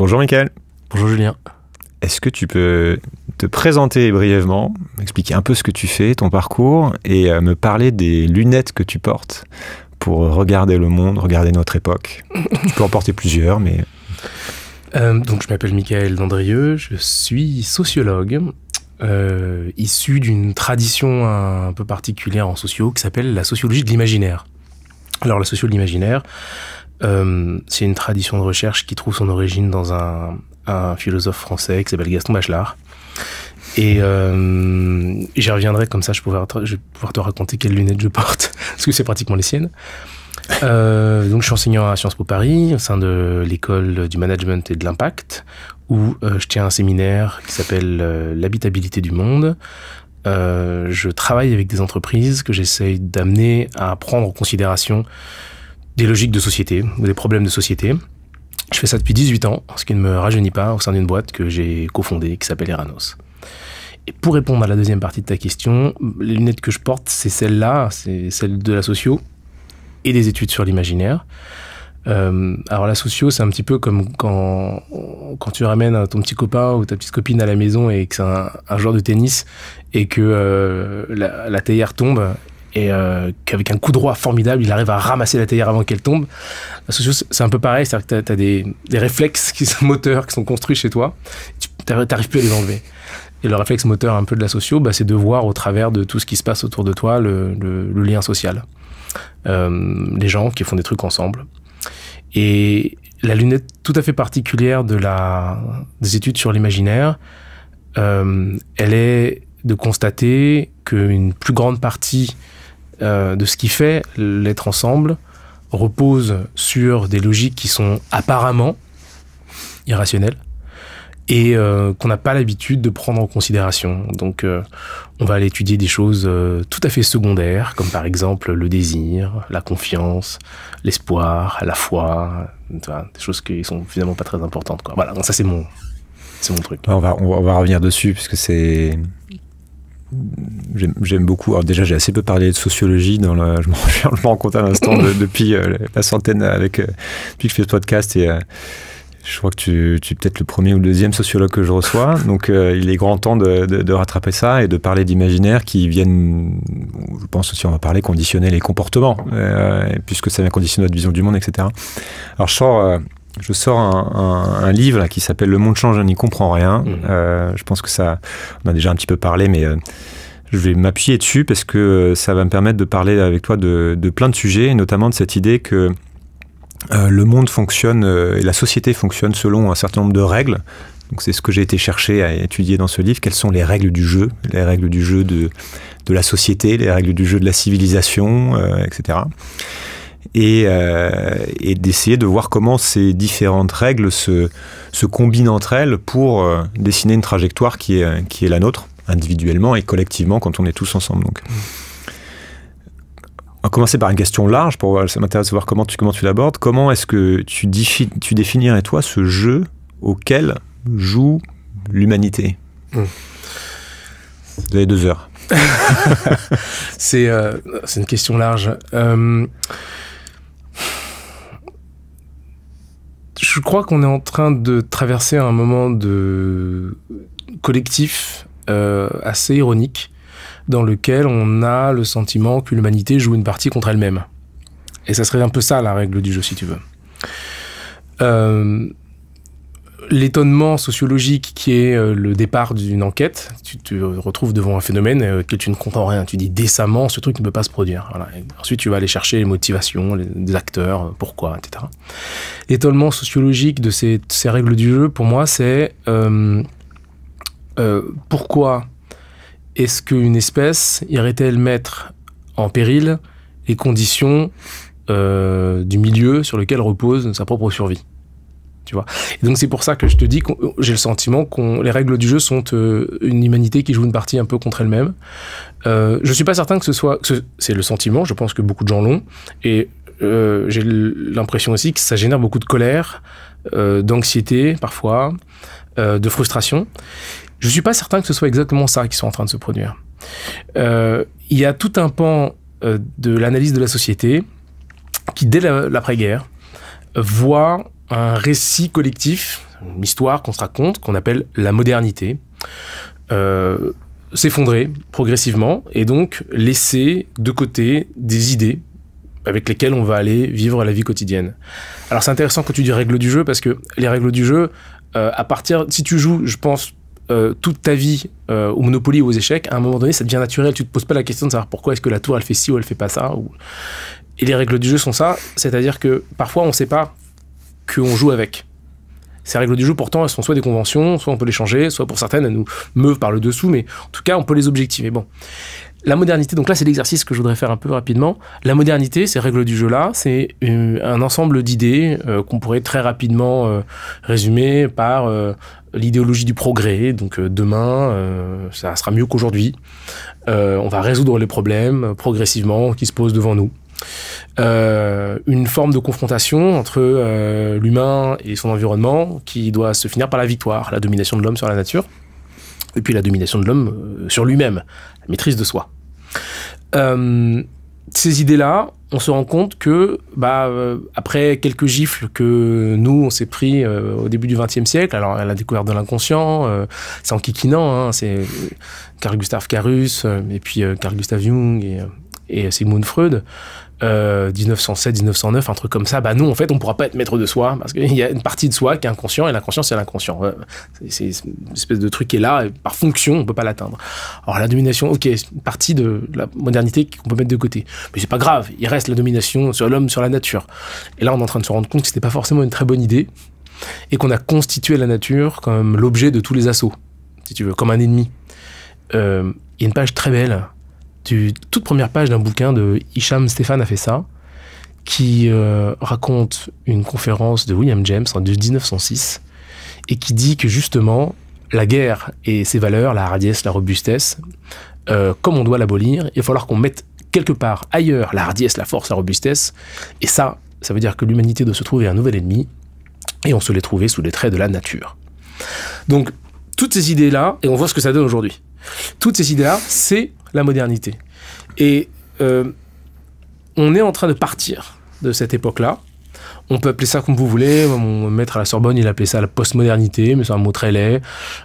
Bonjour Michel. Bonjour Julien. Est-ce que tu peux te présenter brièvement, expliquer un peu ce que tu fais, ton parcours, et euh, me parler des lunettes que tu portes pour regarder le monde, regarder notre époque Tu peux en porter plusieurs, mais... Euh, donc je m'appelle Michael Dandrieux, je suis sociologue, euh, issu d'une tradition un peu particulière en socio qui s'appelle la sociologie de l'imaginaire. Alors la sociologie de l'imaginaire, euh, c'est une tradition de recherche qui trouve son origine dans un, un philosophe français qui s'appelle Gaston Bachelard. Et euh, j'y reviendrai comme ça, je, pourrais, je vais pouvoir te raconter quelles lunettes je porte, parce que c'est pratiquement les siennes. Euh, donc, je suis enseignant à Sciences Po Paris, au sein de l'école du management et de l'impact, où euh, je tiens un séminaire qui s'appelle euh, l'habitabilité du monde. je travaille avec des entreprises que j'essaye d'amener à prendre en considération des logiques de société ou des problèmes de société. Je fais ça depuis 18 ans, ce qui ne me rajeunit pas au sein d'une boîte que j'ai cofondée qui s'appelle Eranos. Et pour répondre à la deuxième partie de ta question, les lunettes que je porte, c'est celle-là, c'est celle de la socio et des études sur l'imaginaire. Euh, alors la socio, c'est un petit peu comme quand, tu ramènes ton petit copain ou ta petite copine à la maison et que c'est un, joueur de tennis et que euh, la, la théière tombe et euh, qu'avec un coup droit formidable, il arrive à ramasser la théière avant qu'elle tombe. La C'est un peu pareil, c'est-à-dire que tu as, des, réflexes qui sont moteurs, qui sont construits chez toi, tu n'arrives plus à les enlever. Et le réflexe moteur un peu de la socio, bah, c'est de voir au travers de tout ce qui se passe autour de toi le, lien social. Euh, les gens qui font des trucs ensemble. Et la lunette tout à fait particulière de la, des études sur l'imaginaire, euh, elle est de constater qu'une plus grande partie euh, de ce qui fait l'être ensemble repose sur des logiques qui sont apparemment irrationnelles et euh, qu'on n'a pas l'habitude de prendre en considération. Donc euh, on va aller étudier des choses tout à fait secondaires, comme par exemple le désir, la confiance, l'espoir, la foi, des choses qui sont finalement pas très importantes. Quoi. Voilà, donc ça c'est mon, mon truc. On va, on va, on va revenir dessus, puisque c'est j'aime beaucoup. Alors déjà, j'ai assez peu parlé de sociologie. Dans le je me rends compte à l'instant depuis euh, la centaine euh, avec euh, depuis que je fais ce podcast et je crois que tu, tu es peut-être le premier ou le deuxième sociologue que je reçois. Donc, il est grand temps de, de, rattraper ça et de parler d'imaginaires qui viennent, je pense aussi, on va parler conditionner les comportements, puisque ça vient conditionner notre vision du monde, etc. Alors, je sors je sors un, livre qui s'appelle Le monde change, on n'y comprends rien. Mmh. Euh, je pense que ça, on a déjà un petit peu parlé, mais euh, je vais m'appuyer dessus parce que euh, ça va me permettre de parler avec toi de, plein de sujets, notamment de cette idée que le monde fonctionne et la société fonctionne selon un certain nombre de règles. Donc c'est ce que j'ai été chercher à étudier dans ce livre. Quelles sont les règles du jeu, les règles du jeu de, de la société, les règles du jeu de la civilisation, etc. Euh, et, d'essayer de voir comment ces différentes règles se, combinent entre elles pour euh, dessiner une trajectoire qui est, qui est la nôtre, individuellement et collectivement, quand on est tous ensemble. Donc. On va commencer par une question large, pour, ça m'intéresse de voir comment tu, comment tu l'abordes. Comment est-ce que tu, défi, tu définirais, toi, ce jeu auquel joue l'humanité hmm. Vous avez deux heures. c'est euh, c'est une question large. Euh, je crois qu'on est en train de traverser un moment de collectif euh, assez ironique dans lequel on a le sentiment que l'humanité joue une partie contre elle-même. Et ça serait un peu ça la règle du jeu, si tu veux. Euh, l'étonnement sociologique qui est euh, le départ d'une enquête. Tu te retrouves devant un phénomène euh, que tu ne comprends rien. Tu dis décemment, ce truc ne peut pas se produire. Ensuite, tu vas aller chercher les motivations, les acteurs, euh, pourquoi, etc. L'étonnement sociologique de ces, règles du jeu, pour moi, c'est pourquoi est-ce qu'une espèce irait-elle mettre en péril les conditions du milieu sur lequel repose sa propre survie vois. donc c'est pour ça que je te dis que j'ai le sentiment que les règles du jeu sont euh, une humanité qui joue une partie un peu contre elle-même. Euh, je suis pas certain que ce soit, c'est le sentiment, je pense que beaucoup de gens l'ont, et euh, j'ai l'impression aussi que ça génère beaucoup de colère, euh, d'anxiété parfois, de frustration. Je suis pas certain que ce soit exactement ça qui soit en train de se produire. Il y a tout un pan de l'analyse de la société qui, dès l'après-guerre, voit un récit collectif, une histoire qu'on se raconte, qu'on appelle la modernité, euh, s'effondrer progressivement et donc laisser de côté des idées avec lesquelles on va aller vivre la vie quotidienne. Alors c'est intéressant quand tu dis règles du jeu parce que les règles du jeu, euh, à partir, si tu joues, je pense, euh, toute ta vie au Monopoly ou aux échecs, à un moment donné, ça devient naturel. Tu te poses pas la question de savoir pourquoi est-ce que la tour elle fait ci ou elle fait pas ça. Ou... Et les règles du jeu sont ça, c'est-à-dire que parfois on sait pas qu'on joue avec. Ces règles du jeu, pourtant, elles sont soit des conventions, soit on peut les changer, soit pour certaines, elles nous meuvent par le dessous, mais en tout cas, on peut les objectiver. Bon. La modernité, donc là, c'est l'exercice que je voudrais faire un peu rapidement. La modernité, ces règles du jeu-là, c'est euh, un ensemble d'idées euh, qu'on pourrait très rapidement euh, résumer par l'idéologie du progrès. Donc demain, ça sera mieux qu'aujourd'hui. on va résoudre les problèmes progressivement qui se posent devant nous. Euh, une forme de confrontation entre euh, l'humain et son environnement qui doit se finir par la victoire, la domination de l'homme sur la nature, et puis la domination de l'homme euh, sur lui-même, la maîtrise de soi. ces idées-là, on se rend compte que, bah, après quelques gifles que nous, on s'est pris au début du XXe siècle, alors la découverte de l'inconscient, c'est en kikinant, hein, c'est Carl Gustav Carus, et puis Carl Gustav Jung et, et Sigmund Freud, 1907, euh, 1909, un truc comme ça, bah non, en fait, on pourra pas être maître de soi, parce qu'il y a une partie de soi qui est inconscient, et l'inconscient, c'est l'inconscient. C'est une espèce de truc qui est là, et par fonction, on peut pas l'atteindre. Alors la domination, ok, c'est une partie de la modernité qu'on peut mettre de côté. Mais c'est pas grave, il reste la domination sur l'homme, sur la nature. Et là, on est en train de se rendre compte que c'était pas forcément une très bonne idée, et qu'on a constitué la nature comme l'objet de tous les assauts, si tu veux, comme un ennemi. Euh, il y a une page très belle du, toute première page d'un bouquin de Hicham Stéphane a fait ça, qui euh, raconte une conférence de William James en 1906 et qui dit que justement la guerre et ses valeurs, la hardiesse, la robustesse, euh, comme on doit l'abolir, il va falloir qu'on mette quelque part ailleurs la hardiesse, la force, la robustesse. Et ça, ça veut dire que l'humanité doit se trouver un nouvel ennemi et on se l'est trouvé sous les traits de la nature. Donc, toutes ces idées-là, et on voit ce que ça donne aujourd'hui, toutes ces idées-là, c'est la modernité. Et euh, on est en train de partir de cette époque-là. On peut appeler ça comme vous voulez. Mon maître à la Sorbonne, il appelait ça la postmodernité, mais c'est un mot très laid.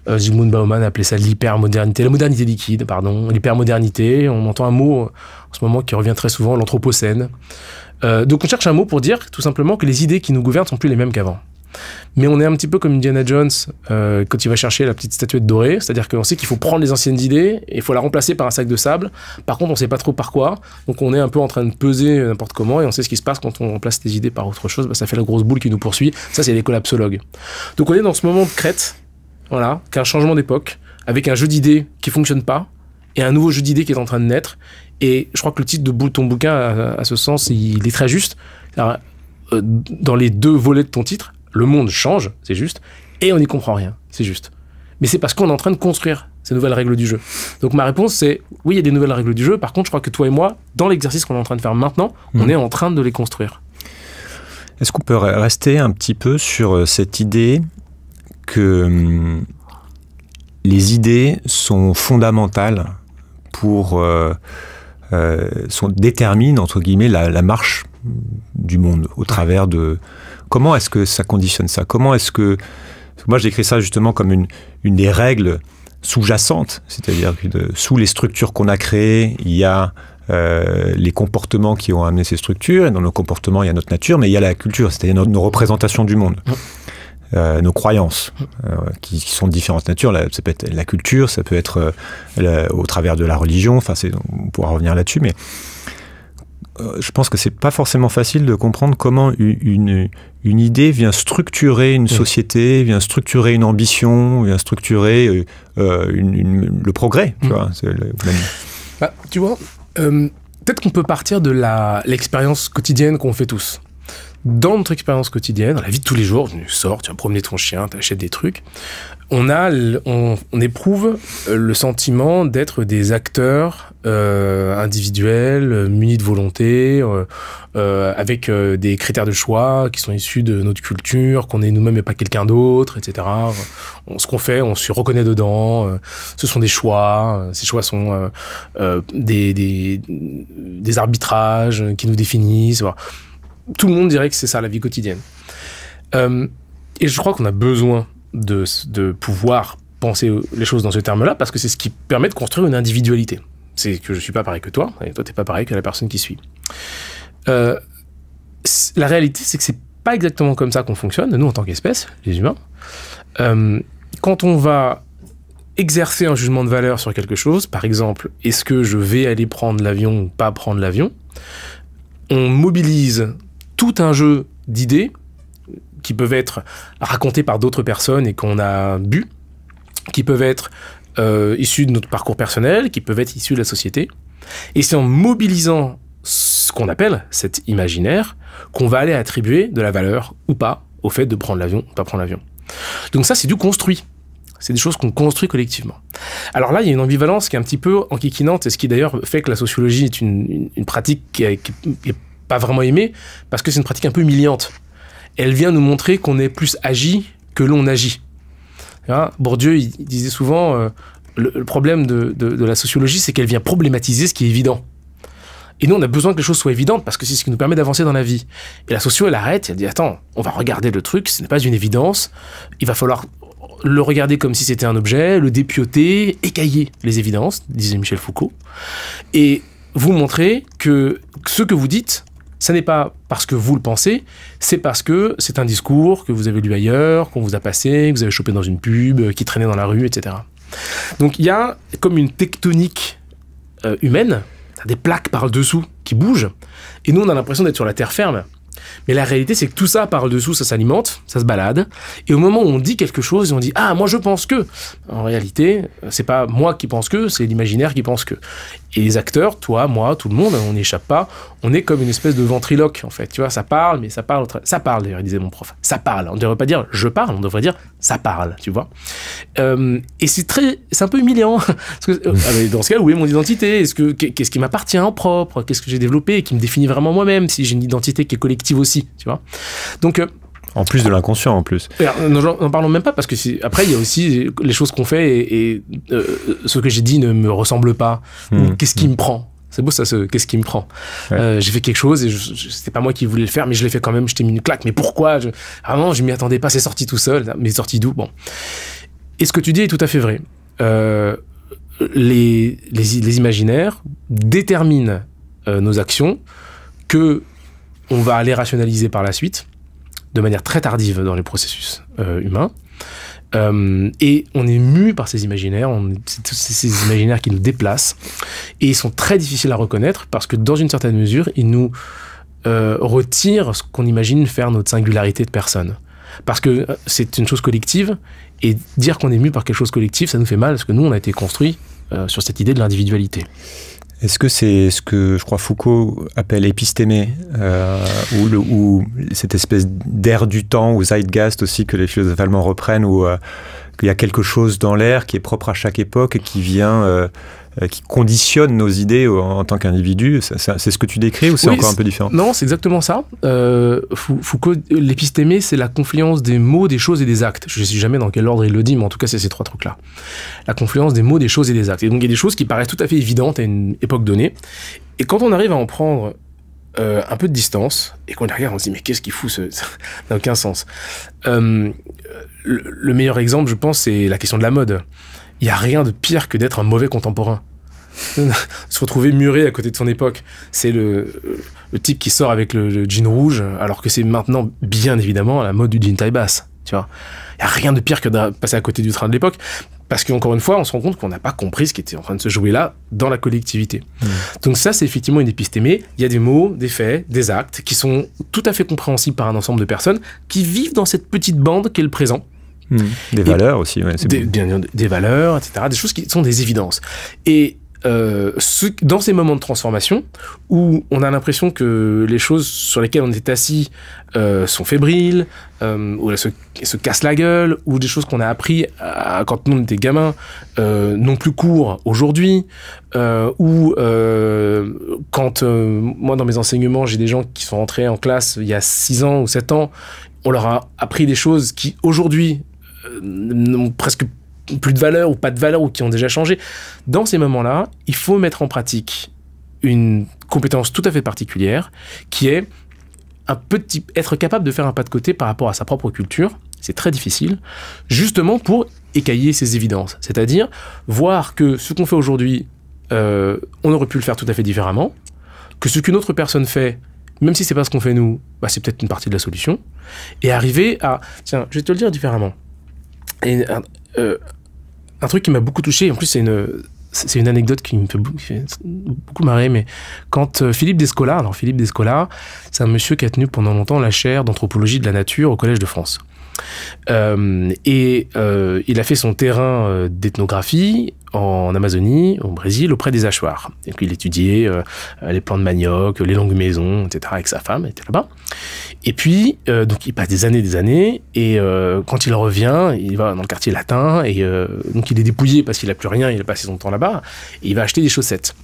Euh, Zygmunt Bauman appelait ça l'hypermodernité, la modernité liquide, pardon, l'hypermodernité. On entend un mot euh, en ce moment qui revient très souvent, l'anthropocène. donc on cherche un mot pour dire tout simplement que les idées qui nous gouvernent sont plus les mêmes qu'avant. Mais on est un petit peu comme Indiana Jones euh, quand il va chercher la petite statuette dorée, c'est-à-dire qu'on sait qu'il faut prendre les anciennes idées et il faut la remplacer par un sac de sable. Par contre, on ne sait pas trop par quoi, donc on est un peu en train de peser n'importe comment et on sait ce qui se passe quand on remplace des idées par autre chose. Bah, ça fait la grosse boule qui nous poursuit. Ça, c'est les collapsologues. Donc on est dans ce moment de crête, voilà, qu'un changement d'époque avec un jeu d'idées qui fonctionne pas et un nouveau jeu d'idées qui est en train de naître. Et je crois que le titre de ton bouquin, à, ce sens, il est très juste. Euh, dans les deux volets de ton titre, le monde change, c'est juste, et on n'y comprend rien, c'est juste. Mais c'est parce qu'on est en train de construire ces nouvelles règles du jeu. Donc ma réponse c'est oui, il y a des nouvelles règles du jeu. Par contre, je crois que toi et moi, dans l'exercice qu'on est en train de faire maintenant, on hmm. est en train de les construire. Est-ce qu'on peut rester un petit peu sur euh, cette idée que hum, les idées sont fondamentales pour euh, euh déterminent entre guillemets la, marche du monde au travers de Comment est-ce que ça conditionne ça Comment est-ce que... Moi, j'écris ça justement comme une, des règles sous-jacentes, c'est-à-dire que sous les structures qu'on a créées, il y a euh, les comportements qui ont amené ces structures, et dans nos comportements, il y a notre nature, mais il y a la culture, c'est-à-dire nos, représentations du monde. Mmh. Euh, nos croyances, euh, qui, sont de différentes natures. là, ça peut être la culture, ça peut être au travers de la religion, enfin, on pourra revenir là-dessus, mais euh, je pense que c'est pas forcément facile de comprendre comment une, une idée vient structurer une mm. société, vient structurer une ambition, vient structurer euh, euh, le progrès. Tu mm. vois, bah, peut-être qu'on peut partir de l'expérience quotidienne qu'on fait tous dans notre expérience quotidienne, dans la vie de tous les jours, tu sors, tu vas promener ton chien, tu achètes des trucs, on, a, on, on éprouve euh, le sentiment d'être des acteurs euh, individuels, euh, munis de volonté, euh, euh avec des critères de choix qui sont issus de notre culture, qu'on est nous-mêmes et pas quelqu'un d'autre, etc. On, ce qu'on fait, on se reconnaît dedans, ce sont des choix, ces choix sont des, des, des arbitrages qui nous définissent. Voilà tout le monde dirait que c'est ça, la vie quotidienne. Euh, et je crois qu'on a besoin de, pouvoir penser les choses dans ce terme-là parce que c'est ce qui permet de construire une individualité. C'est que je suis pas pareil que toi et toi t'es pas pareil que la personne qui suit. Euh, la réalité, c'est que c'est pas exactement comme ça qu'on fonctionne, nous en tant qu'espèce, les humains. Euh, quand on va exercer un jugement de valeur sur quelque chose, par exemple, est-ce que je vais aller prendre l'avion ou pas prendre l'avion, on mobilise tout un jeu d'idées qui peuvent être racontées par d'autres personnes et qu'on a bu, qui peuvent être issus euh, issues de notre parcours personnel, qui peuvent être issus de la société. Et c'est en mobilisant ce qu'on appelle cet imaginaire qu'on va aller attribuer de la valeur ou pas au fait de prendre l'avion ou pas prendre l'avion. Donc ça, c'est du construit. C'est des choses qu'on construit collectivement. Alors là, il y a une ambivalence qui est un petit peu enquiquinante, et ce qui d'ailleurs fait que la sociologie est une, pratique qui qui est, pas vraiment aimé, parce que c'est une pratique un peu humiliante. Elle vient nous montrer qu'on est plus agi que l'on agit. Bourdieu il disait souvent, euh, le, problème de, la sociologie, c'est qu'elle vient problématiser ce qui est évident. Et nous, on a besoin que les choses soient évidentes parce que c'est ce qui nous permet d'avancer dans la vie. Et la socio, elle arrête, elle dit Attends, on va regarder le truc, ce n'est pas une évidence. Il va falloir le regarder comme si c'était un objet, le dépioter, écailler les évidences, disait Michel Foucault, et vous montrer que ce que vous dites ce n'est pas parce que vous le pensez, c'est parce que c'est un discours que vous avez lu ailleurs, qu'on vous a passé, que vous avez chopé dans une pub, euh, qui traînait dans la rue, etc. Donc il y a comme une tectonique euh, humaine, des plaques par le dessous qui bougent, et nous on a l'impression d'être sur la terre ferme. Mais la réalité, c'est que tout ça par le dessous, ça s'alimente, ça se balade, et au moment où on dit quelque chose, on dit ah moi je pense que. En réalité, euh, c'est pas moi qui pense que, c'est l'imaginaire qui pense que. Et les acteurs, toi, moi, tout le monde, on échappe pas. On est comme une espèce de ventriloque, en fait. Tu vois, ça parle, mais ça parle. Ça parle, d'ailleurs, disait mon prof. Ça parle. On ne devrait pas dire je parle, on devrait dire ça parle, tu vois. Euh, et c'est très. C'est un peu humiliant. Euh, ah, dans ce cas, où est mon identité Est-ce Qu'est-ce qui m'appartient en propre Qu'est-ce que j'ai développé et qui me définit vraiment moi-même Si j'ai une identité qui est collective aussi, tu vois. Donc. Euh, en plus de l'inconscient, en plus. Euh, n'en parlons même pas, parce que après, il y a aussi les choses qu'on fait et, euh, ce que j'ai dit ne me ressemble pas. Hmm. Qu'est-ce qui me prend c'est beau ça, ce qu'est-ce qui me prend. Euh, j'ai fait quelque chose et c'était pas moi qui voulais le faire, mais je l'ai fait quand même. Je t'ai mis une claque. Mais pourquoi je, Vraiment, je m'y attendais pas. C'est sorti tout seul. Mais sorti d'où Bon. Et ce que tu dis est tout à fait vrai. Euh, les, les, les, imaginaires déterminent euh, nos actions que on va aller rationaliser par la suite de manière très tardive dans les processus euh, humains. Euh, et on est mu par ces imaginaires, ces imaginaires qui nous déplacent, et ils sont très difficiles à reconnaître parce que dans une certaine mesure, ils nous euh, retirent ce qu'on imagine faire notre singularité de personne. Parce que c'est une chose collective, et dire qu'on est mu par quelque chose collectif, ça nous fait mal parce que nous, on a été construit sur cette idée de l'individualité. Est-ce que c'est ce que je crois Foucault appelle épistémé, euh, ou, cette espèce d'air du temps, ou zeitgeist aussi, que les philosophes allemands reprennent, où euh, il y a quelque chose dans l'air qui est propre à chaque époque et qui vient euh, euh, qui conditionne nos idées en, tant qu'individu. C'est ce que tu décris ou c'est encore un peu différent Non, c'est exactement ça. Euh, Foucault, l'épistémé, c'est la confluence des mots, des choses et des actes. Je ne sais jamais dans quel ordre il le dit, mais en tout cas, c'est ces trois trucs-là. La confluence des mots, des choses et des actes. Et donc, il y a des choses qui paraissent tout à fait évidentes à une époque donnée. Et quand on arrive à en prendre euh, un peu de distance et qu'on regarde, on se dit mais qu'est-ce qu'il fout Ça n'a aucun sens. le, meilleur exemple, je pense, c'est la question de la mode il n'y a rien de pire que d'être un mauvais contemporain. se retrouver muré à côté de son époque. C'est le, euh, type qui sort avec le, jean rouge, alors que c'est maintenant, bien évidemment, la mode du jean taille basse. Tu vois, il n'y a rien de pire que de passer à côté du train de l'époque, parce qu'encore une fois, on se rend compte qu'on n'a pas compris ce qui était en train de se jouer là, dans la collectivité. Mmh. Donc ça, c'est effectivement une épistémie. Il y a des mots, des faits, des actes qui sont tout à fait compréhensibles par un ensemble de personnes qui vivent dans cette petite bande qu'est le présent Mmh. Des valeurs aussi, ouais, des, valeurs, etc. Des choses qui sont des évidences. Et euh, dans ces moments de transformation où on a l'impression que les choses sur lesquelles on est assis euh, sont fébriles, euh, ou elles se, cassent la gueule, ou des choses qu'on a appris euh, quand nous on était gamins non plus cours aujourd'hui, ou quand moi dans mes enseignements j'ai des gens qui sont rentrés en classe il y a 6 ans ou 7 ans, on leur a appris des choses qui aujourd'hui euh, n'ont presque plus de valeur ou pas de valeur ou qui ont déjà changé. Dans ces moments-là, il faut mettre en pratique une compétence tout à fait particulière qui est un petit, être capable de faire un pas de côté par rapport à sa propre culture. C'est très difficile, justement pour écailler ses évidences. C'est-à-dire voir que ce qu'on fait aujourd'hui, euh, on aurait pu le faire tout à fait différemment, que ce qu'une autre personne fait, même si c'est pas ce qu'on fait nous, bah, c'est peut-être une partie de la solution, et arriver à, tiens, je vais te le dire différemment. Et euh, un, truc qui m'a beaucoup touché, en plus c'est une, c'est une anecdote qui me fait beaucoup marrer, mais quand euh, Philippe Descola, alors Philippe Descola, c'est un monsieur qui a tenu pendant longtemps la chaire d'anthropologie de la nature au Collège de France. Euh, et euh, il a fait son terrain euh, d'ethnographie en Amazonie, au Brésil, auprès des hachoirs. Et il étudiait les plants de manioc, les longues maisons, etc. avec sa femme, elle était là-bas. Et puis, donc il passe des années, des années, et quand il revient, il va dans le quartier latin, et donc il est dépouillé parce qu'il n'a plus rien, il a passé son temps là-bas, et il va acheter des chaussettes.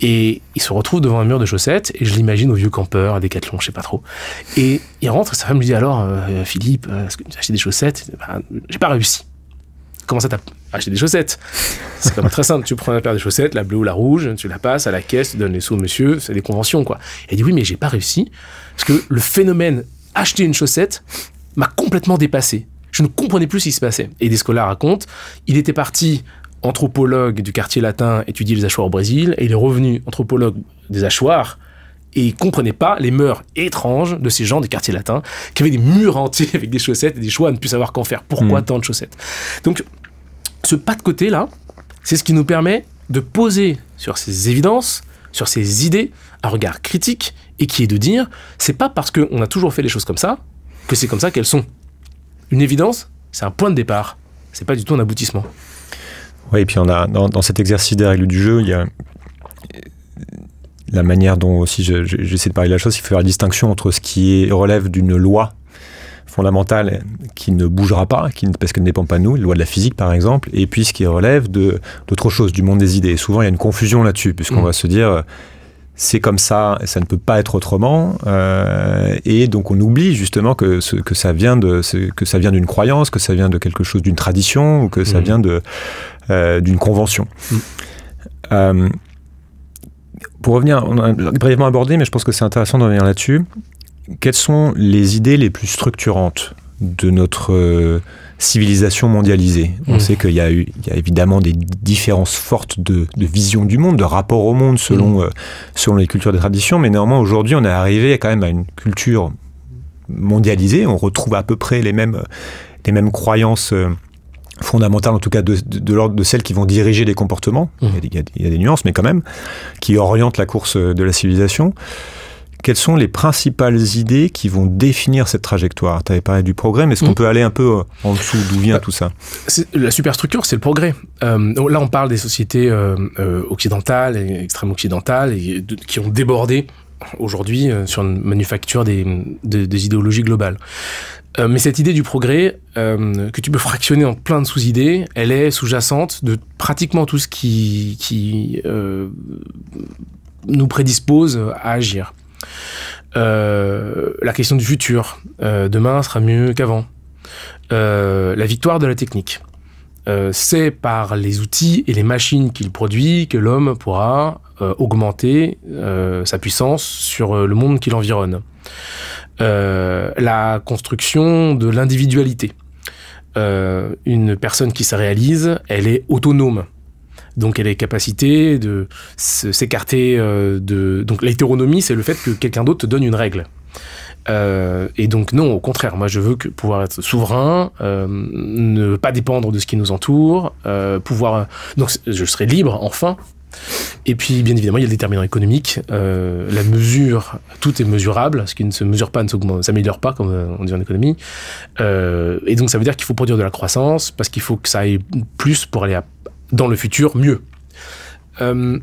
Et il se retrouve devant un mur de chaussettes, et je l'imagine au vieux campeur, à Décathlon, je sais pas trop. Et il rentre, et sa femme lui dit alors, euh, Philippe, euh, est-ce que tu as acheté des chaussettes ben, J'ai pas réussi. Comment ça t'as acheté des chaussettes C'est quand même très simple. Tu prends une paire de chaussettes, la bleue ou la rouge, tu la passes à la caisse, tu donnes les sous au monsieur, c'est des conventions, quoi. Et il dit oui, mais j'ai pas réussi, parce que le phénomène acheter une chaussette m'a complètement dépassé. Je ne comprenais plus ce qui se passait. Et Descola raconte, il était parti anthropologue du quartier latin étudie les hachoirs au Brésil et il est revenu anthropologue des hachoirs et il comprenait pas les mœurs étranges de ces gens des quartiers latins qui avaient des murs entiers avec des chaussettes et des choix à ne plus savoir qu'en faire. Pourquoi hmm. tant de chaussettes Donc, ce pas de côté là, c'est ce qui nous permet de poser sur ces évidences, sur ces idées, un regard critique et qui est de dire c'est pas parce qu'on a toujours fait les choses comme ça que c'est comme ça qu'elles sont. Une évidence, c'est un point de départ, c'est pas du tout un aboutissement. Oui, et puis on a, dans, cet exercice des règles du jeu, il y a euh, la manière dont aussi j'essaie de parler de la chose, il faut faire la distinction entre ce qui relève d'une loi fondamentale qui ne bougera pas, qui, parce qu'elle ne dépend pas de nous, la loi de la physique par exemple, et puis ce qui relève d'autre chose, du monde des idées. souvent il y a une confusion là-dessus, puisqu'on mm. va se dire c'est comme ça, ça ne peut pas être autrement. Euh, et donc on oublie justement que, ce, que ça vient de que ça vient d'une croyance, que ça vient de quelque chose d'une tradition ou que ça mhm. vient de euh, d'une convention. Mm. Euh, pour revenir, on a brièvement abordé, mais je pense que c'est intéressant d'en revenir là-dessus. Quelles sont les idées les plus structurantes de notre civilisation mondialisée. On mm. sait qu'il y, y, a évidemment des différences fortes de, vision du monde, de rapport au monde selon, mm. euh, selon les cultures des traditions, mais néanmoins aujourd'hui on est arrivé quand même à une culture mondialisée, on retrouve à peu près les mêmes, les mêmes croyances. Euh, fondamentales en tout cas de, l'ordre de celles qui vont diriger les comportements, mm. il, y a, des nuances mais quand même, qui orientent la course euh, de la civilisation quelles sont les principales idées qui vont définir cette trajectoire Tu avais parlé du progrès, mais est-ce qu'on mm. peut aller un peu euh, en dessous d'où vient bah, tout ça La superstructure, c'est le progrès. Euh, là, on parle des sociétés euh, occidentales et extrême occidentales et qui ont débordé aujourd'hui sur une manufacture des, idéologies globales. mais cette idée du progrès, que tu peux fractionner en plein de sous-idées, elle est sous-jacente de pratiquement tout ce qui, qui nous prédispose à agir. Euh, la question du futur. Euh, demain sera mieux qu'avant. Euh, la victoire de la technique. c'est par les outils et les machines qu'il produit que l'homme pourra augmenter sa puissance sur le monde qui l'environne. la construction de l'individualité. une personne qui se réalise, elle est autonome donc elle a capacité de s'écarter euh, de... Donc l'hétéronomie, c'est le fait que quelqu'un d'autre te donne une règle. Euh, et donc non, au contraire, moi je veux pouvoir être souverain, euh, ne pas dépendre de ce qui nous entoure, pouvoir donc je serai libre enfin. Et puis bien évidemment il y a le déterminant économique, la mesure, tout est mesurable, ce qui ne se mesure pas ne s'améliore pas comme on dit en économie. et donc ça veut dire qu'il faut produire de la croissance parce qu'il faut que ça aille plus pour aller à, dans le futur mieux. Euh,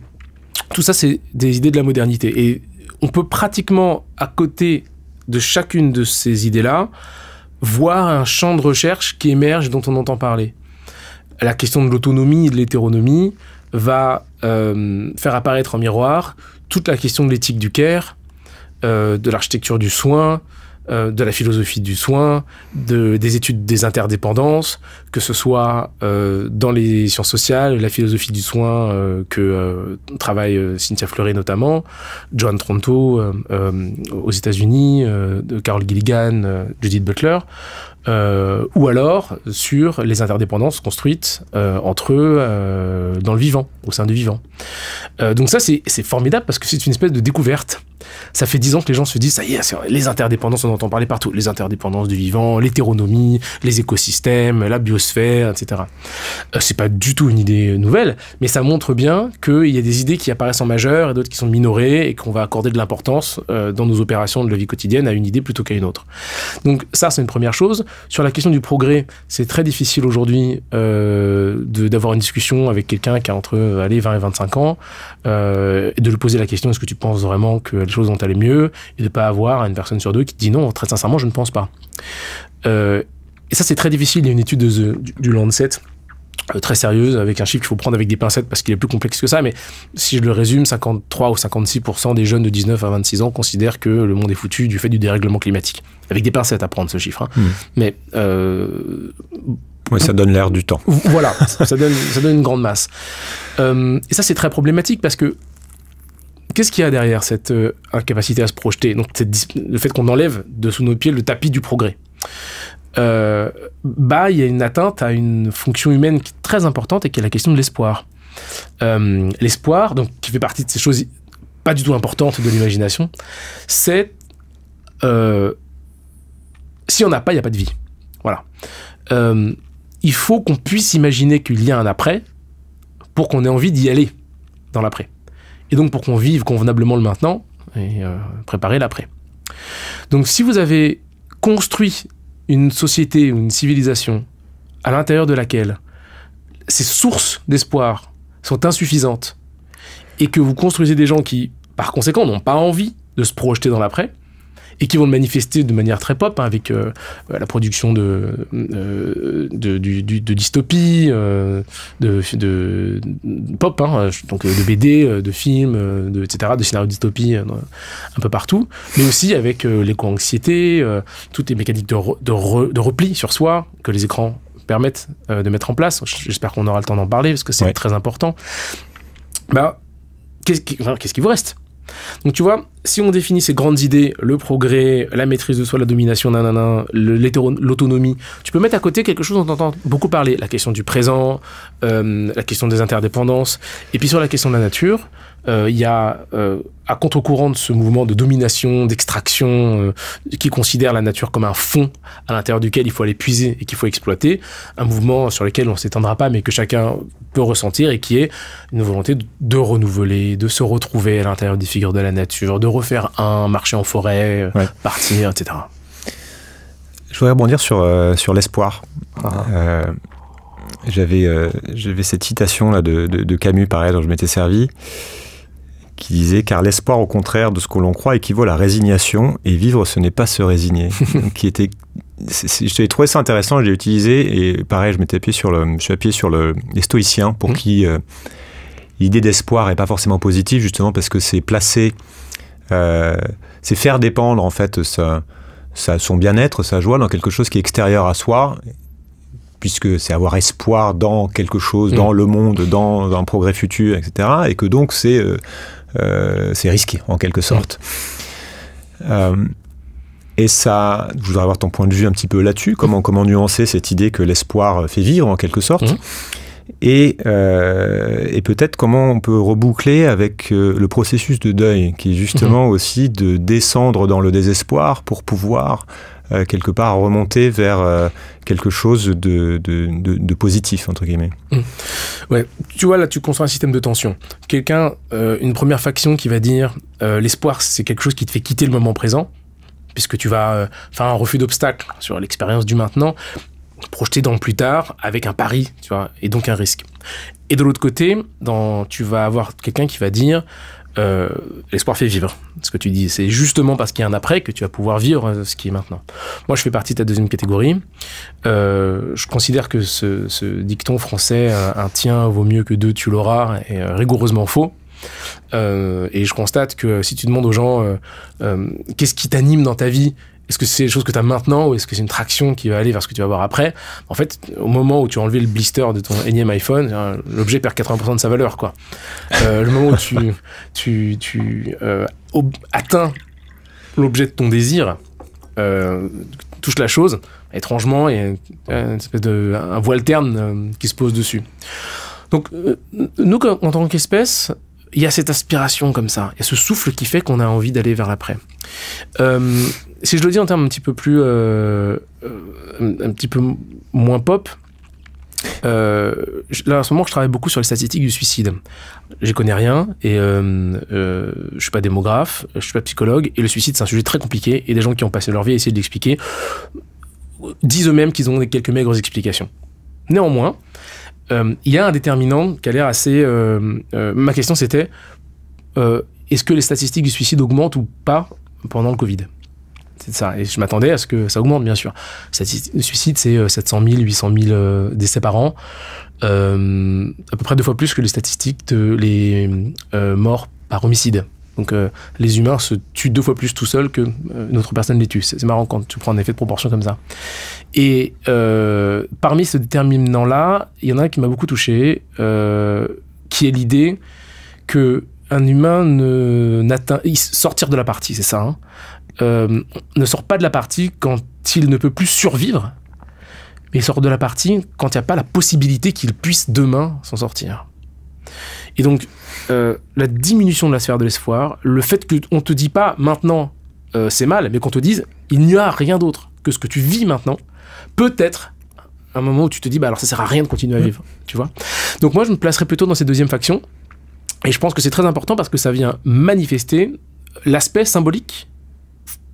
tout ça, c'est des idées de la modernité. Et on peut pratiquement, à côté de chacune de ces idées-là, voir un champ de recherche qui émerge dont on entend parler. La question de l'autonomie et de l'hétéronomie va euh, faire apparaître en miroir toute la question de l'éthique du care, euh, de l'architecture du soin, euh, de la philosophie du soin, des études des interdépendances, que ce soit euh, dans les sciences sociales, la philosophie du soin euh, que travaille Cynthia Fleury notamment, John Tronto aux États-Unis, de Carol Gilligan, Judith Butler, ou alors sur les interdépendances construites entre eux dans le vivant, au sein du vivant. donc ça c'est formidable parce que c'est une espèce de découverte. Ça fait dix ans que les gens se disent, ça y est, les interdépendances, on entend parler partout. Les interdépendances du vivant, l'hétéronomie, les écosystèmes, la biosphère, etc. Euh, c'est pas du tout une idée nouvelle, mais ça montre bien qu'il y a des idées qui apparaissent en majeur et d'autres qui sont minorées et qu'on va accorder de l'importance euh, dans nos opérations de la vie quotidienne à une idée plutôt qu'à une autre. Donc ça, c'est une première chose. Sur la question du progrès, c'est très difficile aujourd'hui euh, d'avoir une discussion avec quelqu'un qui a entre 20 et 25 ans et de lui poser la question, est-ce que tu penses vraiment que les choses vont aller mieux, et de pas avoir une personne sur deux qui dit non, très sincèrement, je ne pense pas. Euh, et ça, c'est très difficile. Il y a une étude du, Lancet euh, très sérieuse avec un chiffre qu'il faut prendre avec des pincettes parce qu'il est plus complexe que ça mais si je le résume 53 ou 56% des jeunes de 19 à 26 ans considèrent que le monde est foutu du fait du dérèglement climatique avec des pincettes à prendre ce chiffre hein. hmm. mais euh, oui, ça donne l'air du temps. Voilà, ça donne, ça donne une grande masse. et ça, c'est très problématique parce que Qu'est-ce qu'il y a derrière cette euh, incapacité à se projeter Donc, le fait qu'on enlève de sous nos pieds le tapis du progrès. Euh, bah, il y a une atteinte à une fonction humaine qui est très importante et qui est la question de l'espoir. Euh, l'espoir, donc qui fait partie de ces choses pas du tout importantes de l'imagination, c'est si on n'a pas, il n'y a pas de vie. Voilà. il faut qu'on puisse imaginer qu'il y a un après pour qu'on ait envie d'y aller dans l'après et donc pour qu'on vive convenablement le maintenant et euh, préparer l'après. Donc si vous avez construit une société ou une civilisation à l'intérieur de laquelle ces sources d'espoir sont insuffisantes et que vous construisez des gens qui, par conséquent, n'ont pas envie de se projeter dans l'après, et qui vont manifester de manière très pop, hein, avec euh, euh, la production de, euh, de, dystopie, de, de, pop, hein, donc de BD, de films, de, etc., de scénarios de dystopie un peu partout, mais aussi avec l'éco-anxiété, toutes les mécaniques de, repli sur soi que les écrans permettent de mettre en place. J'espère qu'on aura le temps d'en parler parce que c'est très important. Bah, qu'est-ce qui, qui vous reste donc tu vois, si on définit ces grandes idées, le progrès, la maîtrise de soi, la domination, nanana, l'autonomie, tu peux mettre à côté quelque chose dont on entend beaucoup parler, la question du présent, euh, la question des interdépendances, et puis sur la question de la nature, euh, il y a euh, à contre-courant de ce mouvement de domination, d'extraction, euh, qui considère la nature comme un fond à l'intérieur duquel il faut aller puiser et qu'il faut exploiter, un mouvement sur lequel on s'étendra pas, mais que chacun peut ressentir et qui est une volonté de renouveler, de se retrouver à l'intérieur des figures de la nature, de refaire un, marché en forêt, partir, etc. Je voudrais rebondir sur, sur l'espoir. Ah. j'avais, j'avais cette citation là de, de, de Camus, pareil, dont je m'étais servi qui disait car l'espoir au contraire de ce que l'on croit équivaut à la résignation et vivre ce n'est pas se résigner qui était trouvé ça intéressant je l'ai utilisé et pareil je m'étais sur le je suis appuyé sur le les stoïciens pour mmh. qui euh, l'idée d'espoir est pas forcément positive justement parce que c'est placer euh, c'est faire dépendre en fait ça son bien-être sa joie dans quelque chose qui est extérieur à soi puisque c'est avoir espoir dans quelque chose, mmh. dans le monde, dans, un progrès futur, etc. Et que donc c'est euh, euh, c'est risqué en quelque sorte. Euh, et ça, je voudrais avoir ton point de vue un petit peu là-dessus, comment, mhm. comment nuancer cette idée que l'espoir fait vivre en quelque sorte, mhm. euh, et, peut-être comment on peut reboucler avec le processus de deuil, qui est justement mhm. aussi de descendre dans le désespoir pour pouvoir quelque part remonter vers quelque chose de, positif, entre guillemets. Mmh. Ouais. Tu vois, là, tu construis un système de tension. Quelqu'un, euh, une première faction qui va dire euh, l'espoir, c'est quelque chose qui te fait quitter le moment présent, puisque tu vas euh, faire un refus d'obstacle sur l'expérience du maintenant, projeté dans le plus tard avec un pari, tu vois, et donc un risque. Et de l'autre côté, dans, tu vas avoir quelqu'un qui va dire l'espoir euh, fait vivre. Ce que tu dis, c'est justement parce qu'il y a un après que tu vas pouvoir vivre euh, ce qui est maintenant. Moi, je fais partie de ta deuxième catégorie. Euh, je considère que ce, dicton français, un, tien vaut mieux que deux, tu l'auras, est rigoureusement faux. et je constate que si tu demandes aux gens qu'est-ce qui t'anime dans ta vie, est-ce que c'est les choses que tu as maintenant ou est-ce que c'est une traction qui va aller vers ce que tu vas voir après En fait, au moment où tu as enlevé le blister de ton énième iPhone, euh, l'objet perd 80% de sa valeur. Quoi. Euh, le moment où tu, euh, atteins l'objet de ton désir, touche la chose, étrangement, et une espèce de, un voile terne qui se pose dessus. Donc, nous, en tant qu'espèce, il y a cette aspiration comme ça, il y a ce souffle qui fait qu'on a envie d'aller vers l'après. Euh, si je le dis en termes un petit peu plus, euh, euh, un petit peu moins pop, là en ce moment je travaille beaucoup sur les statistiques du suicide. J'y connais rien et je suis pas démographe, je suis pas psychologue et le suicide c'est un sujet très compliqué et des gens qui ont passé leur vie à essayer de l'expliquer disent eux-mêmes qu'ils ont quelques maigres explications. Néanmoins, euh, il y a un déterminant qui a l'air assez. Euh, euh, ma question c'était est-ce que les statistiques du suicide augmentent ou pas pendant le Covid C'est ça. Et je m'attendais à ce que ça augmente, bien sûr. Le suicide, c'est 700 000, 800 000 décès par an. à peu près deux fois plus que les statistiques de les morts par homicide. Donc euh, les humains se tuent deux fois plus tout seuls que euh, notre personne les tue. C'est marrant quand tu prends un effet de proportion comme ça. Et euh, parmi ce déterminant-là, il y en a un qui m'a beaucoup touché, qui est l'idée que un humain ne sortir de la partie, c'est ça, hein. ne sort pas de la partie quand il ne peut plus survivre, mais il sort de la partie quand il n'y a pas la possibilité qu'il puisse demain s'en sortir. Et donc, euh, la diminution de la sphère de l'espoir, le fait qu'on ne te dit pas maintenant euh, c'est mal, mais qu'on te dise il n'y a rien d'autre que ce que tu vis maintenant, peut-être un moment où tu te dis bah alors ça sert à rien de continuer à mmh. vivre, tu vois. Donc moi je me placerai plutôt dans cette deuxième faction, et je pense que c'est très important parce que ça vient manifester l'aspect symbolique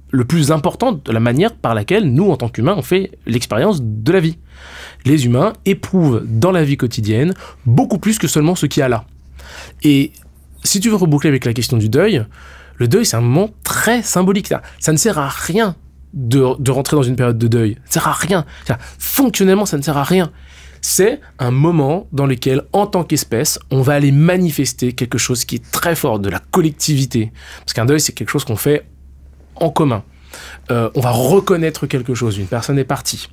le plus important de la manière par laquelle nous, en tant qu'humains, on fait l'expérience de la vie. Les humains éprouvent dans la vie quotidienne beaucoup plus que seulement ce qui a là. Et si tu veux reboucler avec la question du deuil, le deuil, c'est un moment très symbolique. Ça, ne sert à rien de, rentrer dans une période de deuil. Ça ne sert à rien. fonctionnellement, ça ne sert à rien. C'est un moment dans lequel, en tant qu'espèce, on va aller manifester quelque chose qui est très fort, de la collectivité. Parce qu'un deuil, c'est quelque chose qu'on fait en commun. Euh, on va reconnaître quelque chose. Une personne est partie.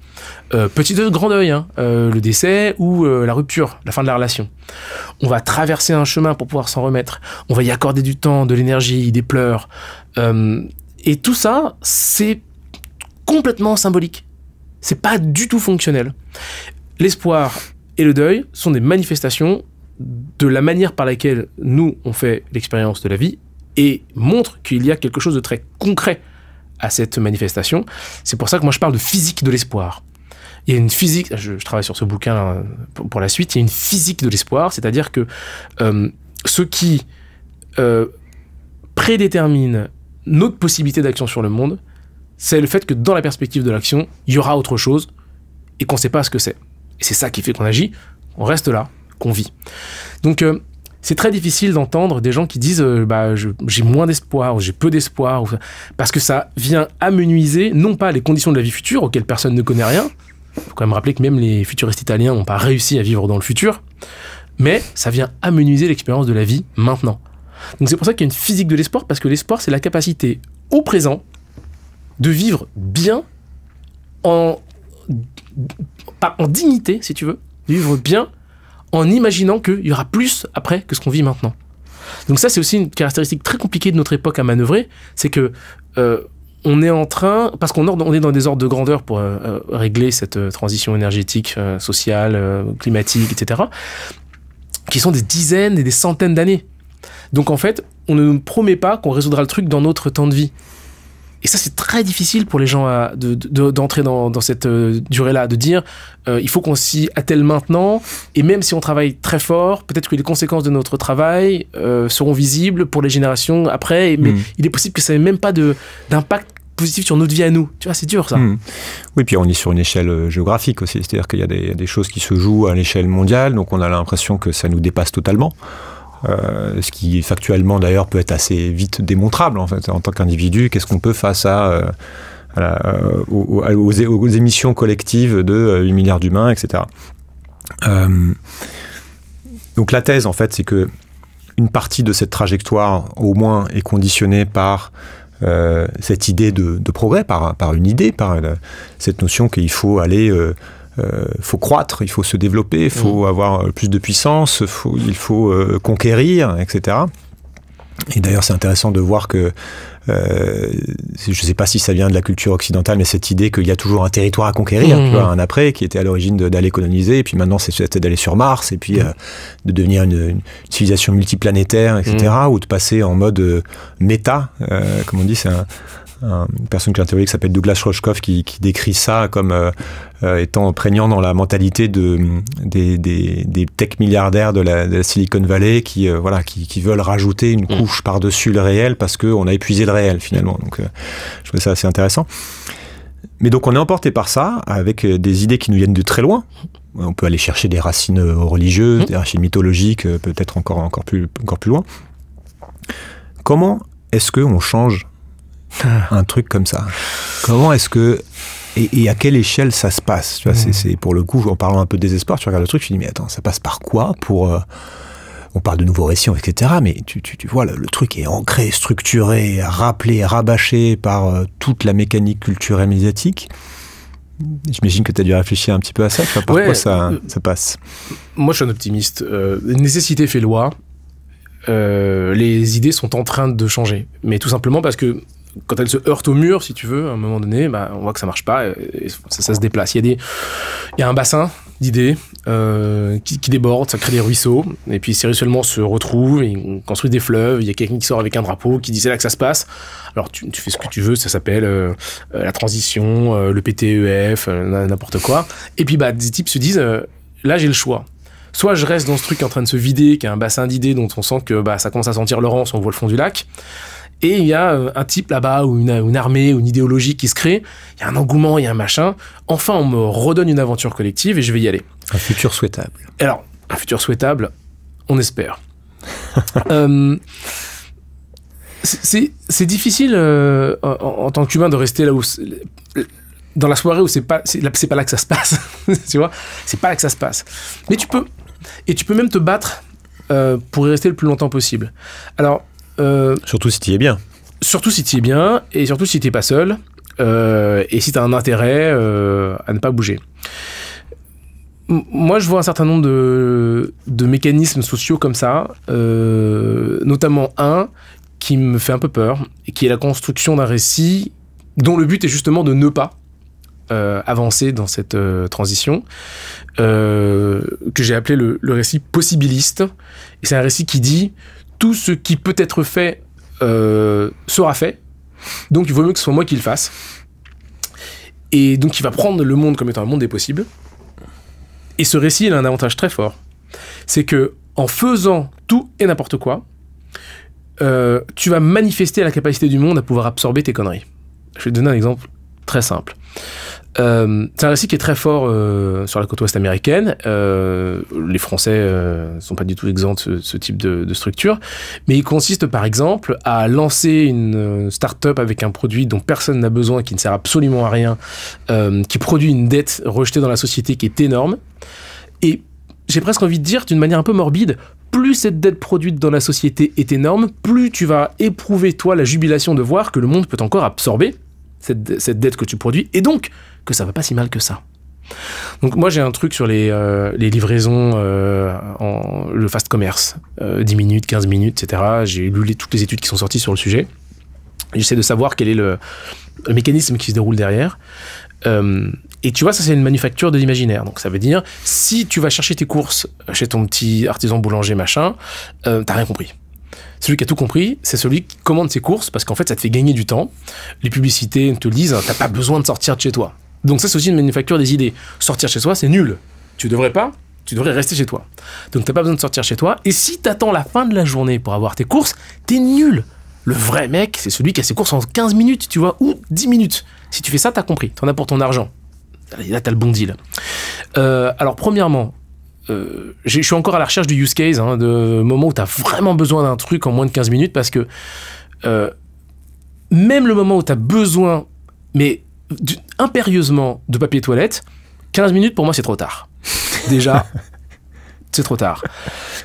Euh, petit de grand deuil, hein. euh, le décès ou la rupture, la fin de la relation. On va traverser un chemin pour pouvoir s'en remettre. On va y accorder du temps, de l'énergie, des pleurs. et tout ça, c'est complètement symbolique. C'est pas du tout fonctionnel. L'espoir et le deuil sont des manifestations de la manière par laquelle nous on fait l'expérience de la vie et montrent qu'il y a quelque chose de très concret à cette manifestation. C'est pour ça que moi je parle de physique de l'espoir. Il y a une physique, je, travaille sur ce bouquin euh, pour, la suite, il y a une physique de l'espoir, c'est-à-dire que euh, ce qui euh, prédétermine notre possibilité d'action sur le monde, c'est le fait que dans la perspective de l'action, il y aura autre chose et qu'on ne sait pas ce que c'est. Et c'est ça qui fait qu'on agit, on reste là, qu'on vit. Donc c'est très difficile d'entendre des gens qui disent euh, bah, j'ai moins d'espoir, ou « j'ai peu d'espoir, parce que ça vient amenuiser non pas les conditions de la vie future auxquelles personne ne connaît rien, faut quand même rappeler que même les futuristes italiens n'ont pas réussi à vivre dans le futur, mais ça vient amenuiser l'expérience de la vie maintenant. Donc c'est pour ça qu'il y a une physique de l'espoir, parce que l'espoir c'est la capacité au présent de vivre bien en, en dignité, si tu veux, vivre bien en imaginant qu'il y aura plus après que ce qu'on vit maintenant. Donc ça, c'est aussi une caractéristique très compliquée de notre époque à manœuvrer, c'est que euh, on est en train, parce qu'on est dans des ordres de grandeur pour euh, euh, régler cette transition énergétique, sociale, climatique, etc., qui sont des dizaines et des centaines d'années. Donc en fait, on ne nous promet pas qu'on résoudra le truc dans notre temps de vie. Et ça, c'est très difficile pour les gens d'entrer de, dans, cette euh, durée-là, de dire euh, il faut qu'on s'y attelle maintenant, et même si on travaille très fort, peut-être que les conséquences de notre travail euh, seront visibles pour les générations après, mais mm. il est possible que ça n'ait même pas d'impact positif sur notre vie à nous. Tu vois, c'est dur ça. Mm. Oui, puis on est sur une échelle géographique aussi, c'est-à-dire qu'il y a des choses qui se jouent à l'échelle mondiale, donc on a l'impression que ça nous dépasse totalement. Euh, ce qui factuellement d'ailleurs peut être assez vite démontrable en fait en tant qu'individu. Qu'est-ce qu'on peut face à, euh, euh, aux, émissions collectives de 8 milliards d'humains, etc. donc la thèse en fait, c'est que une partie de cette trajectoire au moins est conditionnée par cette idée de, progrès, par, par, une idée, par cette notion qu'il faut aller il euh, faut croître, il faut se développer, il faut mm. avoir euh, plus de puissance, il faut euh, conquérir, etc. Et d'ailleurs, c'est intéressant de voir que, je ne sais pas si ça vient de la culture occidentale, mais cette idée qu'il y a toujours un territoire à conquérir, mm. un après, qui était à l'origine d'aller coloniser, et puis maintenant c'était d'aller sur Mars, et puis mm. de devenir une, civilisation multiplanétaire, etc., ou de passer en mode méta, comme on dit, c'est un, euh, une personne qui j'ai interviewée qui s'appelle Douglas Rushkoff qui, décrit ça comme euh, euh, étant prégnant dans la mentalité de, des, des, tech milliardaires de la, Silicon Valley qui, voilà, qui, veulent rajouter une mm. couche par-dessus le réel parce qu'on a épuisé le réel finalement. Donc je trouve ça assez intéressant. Mais donc on est emporté par ça, avec des idées qui nous viennent de très loin. On peut aller chercher des racines religieuses, mm. des racines mythologiques, peut-être encore, encore, plus, encore plus loin. Comment est-ce qu'on change ah. un truc comme ça. Comment est-ce que et, à quelle échelle ça se passe Tu vois, mm. c'est pour le coup, en parlant un peu de désespoir, tu regardes le truc, tu te dis mais attends, ça passe par quoi pour euh, on parle de nouveaux récits, etc. Mais tu, vois, le, truc est ancré, structuré, rappelé, rabâché par euh, toute la mécanique culturelle médiatique. J'imagine que tu as dû réfléchir un petit peu à ça. pourquoi ça, euh, ça passe Moi, je suis un optimiste. nécessité fait loi. les idées sont en train de changer. Mais tout simplement parce que quand elle se heurte au mur, si tu veux, à un moment donné, bah, on voit que ça marche pas et, ça, se déplace. Il y a un bassin d'idées euh, qui, déborde, ça crée des ruisseaux et puis ces ruisseaux se retrouvent, et on construit des fleuves. Il y a quelqu'un qui sort avec un drapeau qui dit c'est là que ça se passe. Alors tu, fais ce que tu veux, ça s'appelle euh, euh, la transition, le PTEF, n'importe quoi. Et puis bah des types se disent là j'ai le choix soit je reste dans ce truc en train de se vider, qui est un bassin d'idées dont on sent que bah, ça commence à sentir Laurence, on voit le fond du lac, et il y a euh, un type là-bas ou une, armée ou une idéologie qui se crée, il y a un engouement, il y a un machin. Enfin, on me redonne une aventure collective et je vais y aller. Un futur souhaitable. Alors, un futur souhaitable, on espère. Euh, c'est difficile euh, en, tant qu'humain de rester là où dans la soirée où c'est pas c'est pas là que ça se passe tu vois c'est pas là que ça se passe mais tu peux et tu peux même te battre pour y rester le plus longtemps possible alors euh, surtout si tu y es bien. Surtout si tu y es bien et surtout si tu pas seul euh, et si tu as un intérêt euh, à ne pas bouger. Moi, je vois un certain nombre de, mécanismes sociaux comme ça, notamment un qui me fait un peu peur, et qui est la construction d'un récit dont le but est justement de ne pas avancer dans cette transition, que j'ai appelé le, le, récit possibiliste. Et c'est un récit qui dit tout ce qui peut être fait euh, sera fait. Donc il vaut mieux que ce soit moi qui le fasse. Et donc il va prendre le monde comme étant un monde des possibles. Et ce récit, il a un avantage très fort. C'est que en faisant tout et n'importe quoi, euh, tu vas manifester la capacité du monde à pouvoir absorber tes conneries. Je vais te donner un exemple très simple. Euh, c'est un récit qui est très fort euh, sur la côte ouest américaine. Euh, les Français ne euh, sont pas du tout exempts de ce, type de, de, structure, mais il consiste par exemple à lancer une euh, start-up avec un produit dont personne n'a besoin, et qui ne sert absolument à rien, qui produit une dette rejetée dans la société qui est énorme. Et j'ai presque envie de dire, d'une manière un peu morbide, plus cette dette produite dans la société est énorme, plus tu vas éprouver toi la jubilation de voir que le monde peut encore absorber cette, dette que tu produis, et donc que ça va pas si mal que ça. Donc moi j'ai un truc sur les, euh, livraisons, euh, en, le fast commerce, 10 euh, minutes, 15 minutes, etc. J'ai lu toutes les études qui sont sorties sur le sujet. J'essaie de savoir quel est le, mécanisme qui se déroule derrière. et tu vois, ça c'est une manufacture de l'imaginaire. Donc ça veut dire, si tu vas chercher tes courses chez ton petit artisan boulanger, machin, t'as rien compris. Celui qui a tout compris, c'est celui qui commande ses courses parce qu'en fait, ça te fait gagner du temps. Les publicités te disent, t'as pas besoin de sortir de chez toi. Donc ça, c'est aussi une manufacture des idées. Sortir chez soi, c'est nul. Tu devrais pas, tu devrais rester chez toi. Donc t'as pas besoin de sortir chez toi. Et si t'attends la fin de la journée pour avoir tes courses, t'es nul. Le vrai mec, c'est celui qui a ses courses en 15 minutes, tu vois, ou 10 minutes. Si tu fais ça, t'as compris. T'en as pour ton argent. Là, t'as le bon deal. Euh, alors, premièrement, euh, je suis encore à la recherche du use case, hein, de moment où tu as vraiment besoin d'un truc en moins de 15 minutes, parce que euh, même le moment où tu as besoin, mais impérieusement, de papier toilette, 15 minutes pour moi c'est trop tard. Déjà, c'est trop tard.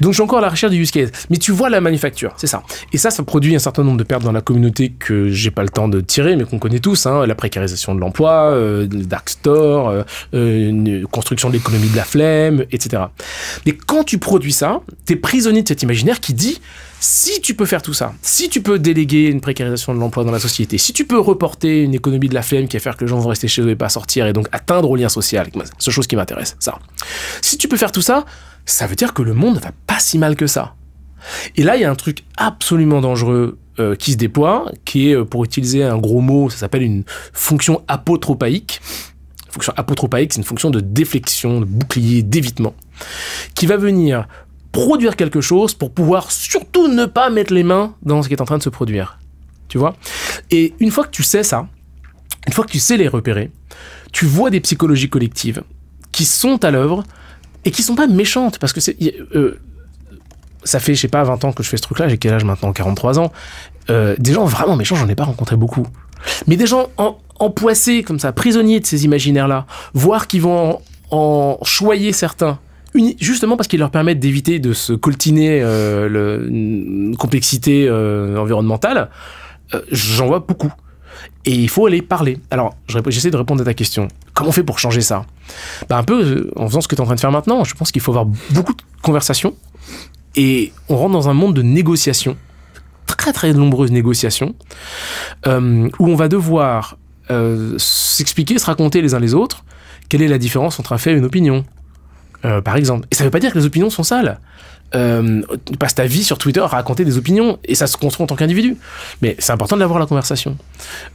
Donc j'ai encore à la recherche du use case. Mais tu vois la manufacture, c'est ça. Et ça, ça produit un certain nombre de pertes dans la communauté que j'ai pas le temps de tirer, mais qu'on connaît tous. Hein. La précarisation de l'emploi, euh, le dark store, euh, euh, une construction de l'économie de la flemme, etc. Mais quand tu produis ça, tu es prisonnier de cet imaginaire qui dit si tu peux faire tout ça, si tu peux déléguer une précarisation de l'emploi dans la société, si tu peux reporter une économie de la flemme qui va faire que les gens vont rester chez eux et pas sortir et donc atteindre au lien social, c'est chose qui m'intéresse, ça. Si tu peux faire tout ça, ça veut dire que le monde ne va pas si mal que ça. Et là, il y a un truc absolument dangereux euh, qui se déploie, qui est, euh, pour utiliser un gros mot, ça s'appelle une fonction apotropaïque. fonction apotropaïque, c'est une fonction de déflexion, de bouclier, d'évitement, qui va venir produire quelque chose pour pouvoir surtout ne pas mettre les mains dans ce qui est en train de se produire. Tu vois Et une fois que tu sais ça, une fois que tu sais les repérer, tu vois des psychologies collectives qui sont à l'œuvre et qui sont pas méchantes parce que c'est euh, ça fait je sais pas 20 ans que je fais ce truc là j'ai quel âge maintenant 43 ans euh, des gens vraiment méchants j'en ai pas rencontré beaucoup mais des gens en, empoissés comme ça prisonniers de ces imaginaires là voire qui vont en, choyer certains justement parce qu'ils leur permettent d'éviter de se coltiner euh, le, une complexité euh, environnementale j'en vois beaucoup et il faut aller parler. Alors, j'essaie de répondre à ta question. Comment on fait pour changer ça bah, Un peu euh, en faisant ce que tu es en train de faire maintenant. Je pense qu'il faut avoir beaucoup de conversations et on rentre dans un monde de négociations, très très nombreuses négociations, euh, où on va devoir euh, s'expliquer, se raconter les uns les autres quelle est la différence entre un fait et une opinion, par exemple. Et ça ne veut pas dire que les opinions sont sales euh, tu passes ta vie sur Twitter à raconter des opinions et ça se construit en tant qu'individu. Mais c'est important de d'avoir la conversation.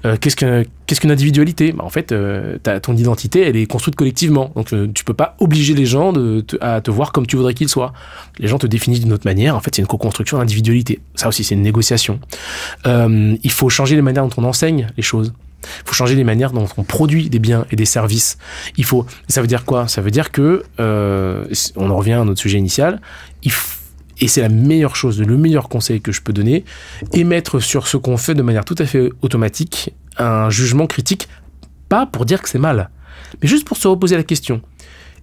Euh, qu'est-ce qu'une individualité bah, En fait, euh, ton identité, elle est construite collectivement. Donc euh, tu peux pas obliger les gens de, à te voir comme tu voudrais qu'ils soient. Les gens te définissent d'une autre manière. En fait, c'est une co-construction d'individualité. Ça aussi, c'est une négociation. Euh, il faut changer les manières dont on enseigne les choses. Il faut changer les manières dont on produit des biens et des services. Il faut. Ça veut dire quoi Ça veut dire que euh, on en revient à notre sujet initial. et c'est la meilleure chose, le meilleur conseil que je peux donner, émettre sur ce qu'on fait de manière tout à fait automatique un jugement critique, pas pour dire que c'est mal, mais juste pour se reposer la question.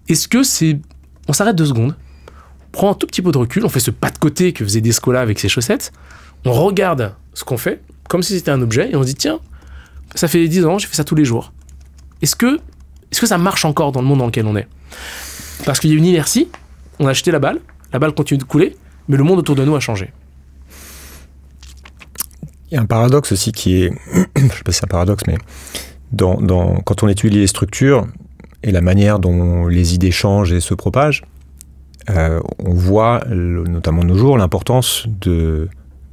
Est-ce que c'est... On s'arrête deux secondes, on prend un tout petit peu de recul, on fait ce pas de côté que faisait Descola avec ses chaussettes, on regarde ce qu'on fait, comme si c'était un objet, et on se dit, tiens, ça fait 10 ans, j'ai fait ça tous les jours. Est-ce que, est que ça marche encore dans le monde dans lequel on est Parce qu'il y a une inertie, on a acheté la balle, la balle continue de couler, mais le monde autour de nous a changé. Il y a un paradoxe aussi qui est, je ne sais pas si c'est un paradoxe, mais quand on étudie les structures et la manière dont les idées changent et se propagent, euh, on voit, notamment de nos jours, l'importance de,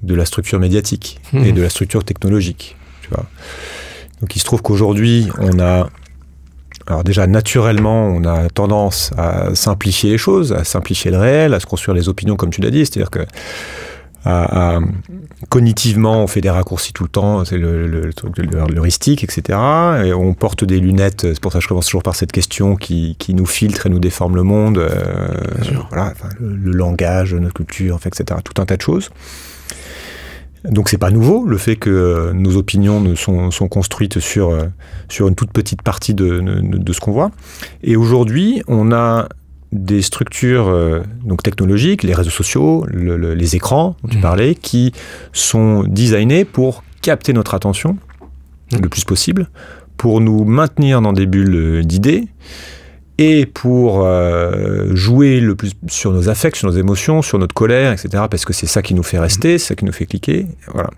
la structure médiatique mmh. et de la structure technologique. Tu vois. Donc il se trouve qu'aujourd'hui, on a alors déjà, naturellement, on a tendance à simplifier les choses, à simplifier le réel, à se construire les opinions comme tu l'as dit, c'est-à-dire que cognitivement, on fait des raccourcis tout le temps, c'est le, le, de l'heuristique, etc. Et on porte des lunettes, c'est pour ça que je commence toujours par cette question qui, nous filtre et nous déforme le monde, euh, voilà, le, langage, notre culture, etc. Tout un tas de choses. Donc c'est pas nouveau le fait que euh, nos opinions sont, sont construites sur, euh, sur une toute petite partie de, ce qu'on voit. Et aujourd'hui, on a des structures euh, donc technologiques, les réseaux sociaux, les écrans dont tu mmh. parlais, qui sont designés pour capter notre attention le mmh. plus possible, pour nous maintenir dans des bulles d'idées, et pour euh, jouer le plus sur nos affects, sur nos émotions, sur notre colère, etc. Parce que c'est ça qui nous fait rester, c'est ça qui nous fait cliquer. Voilà.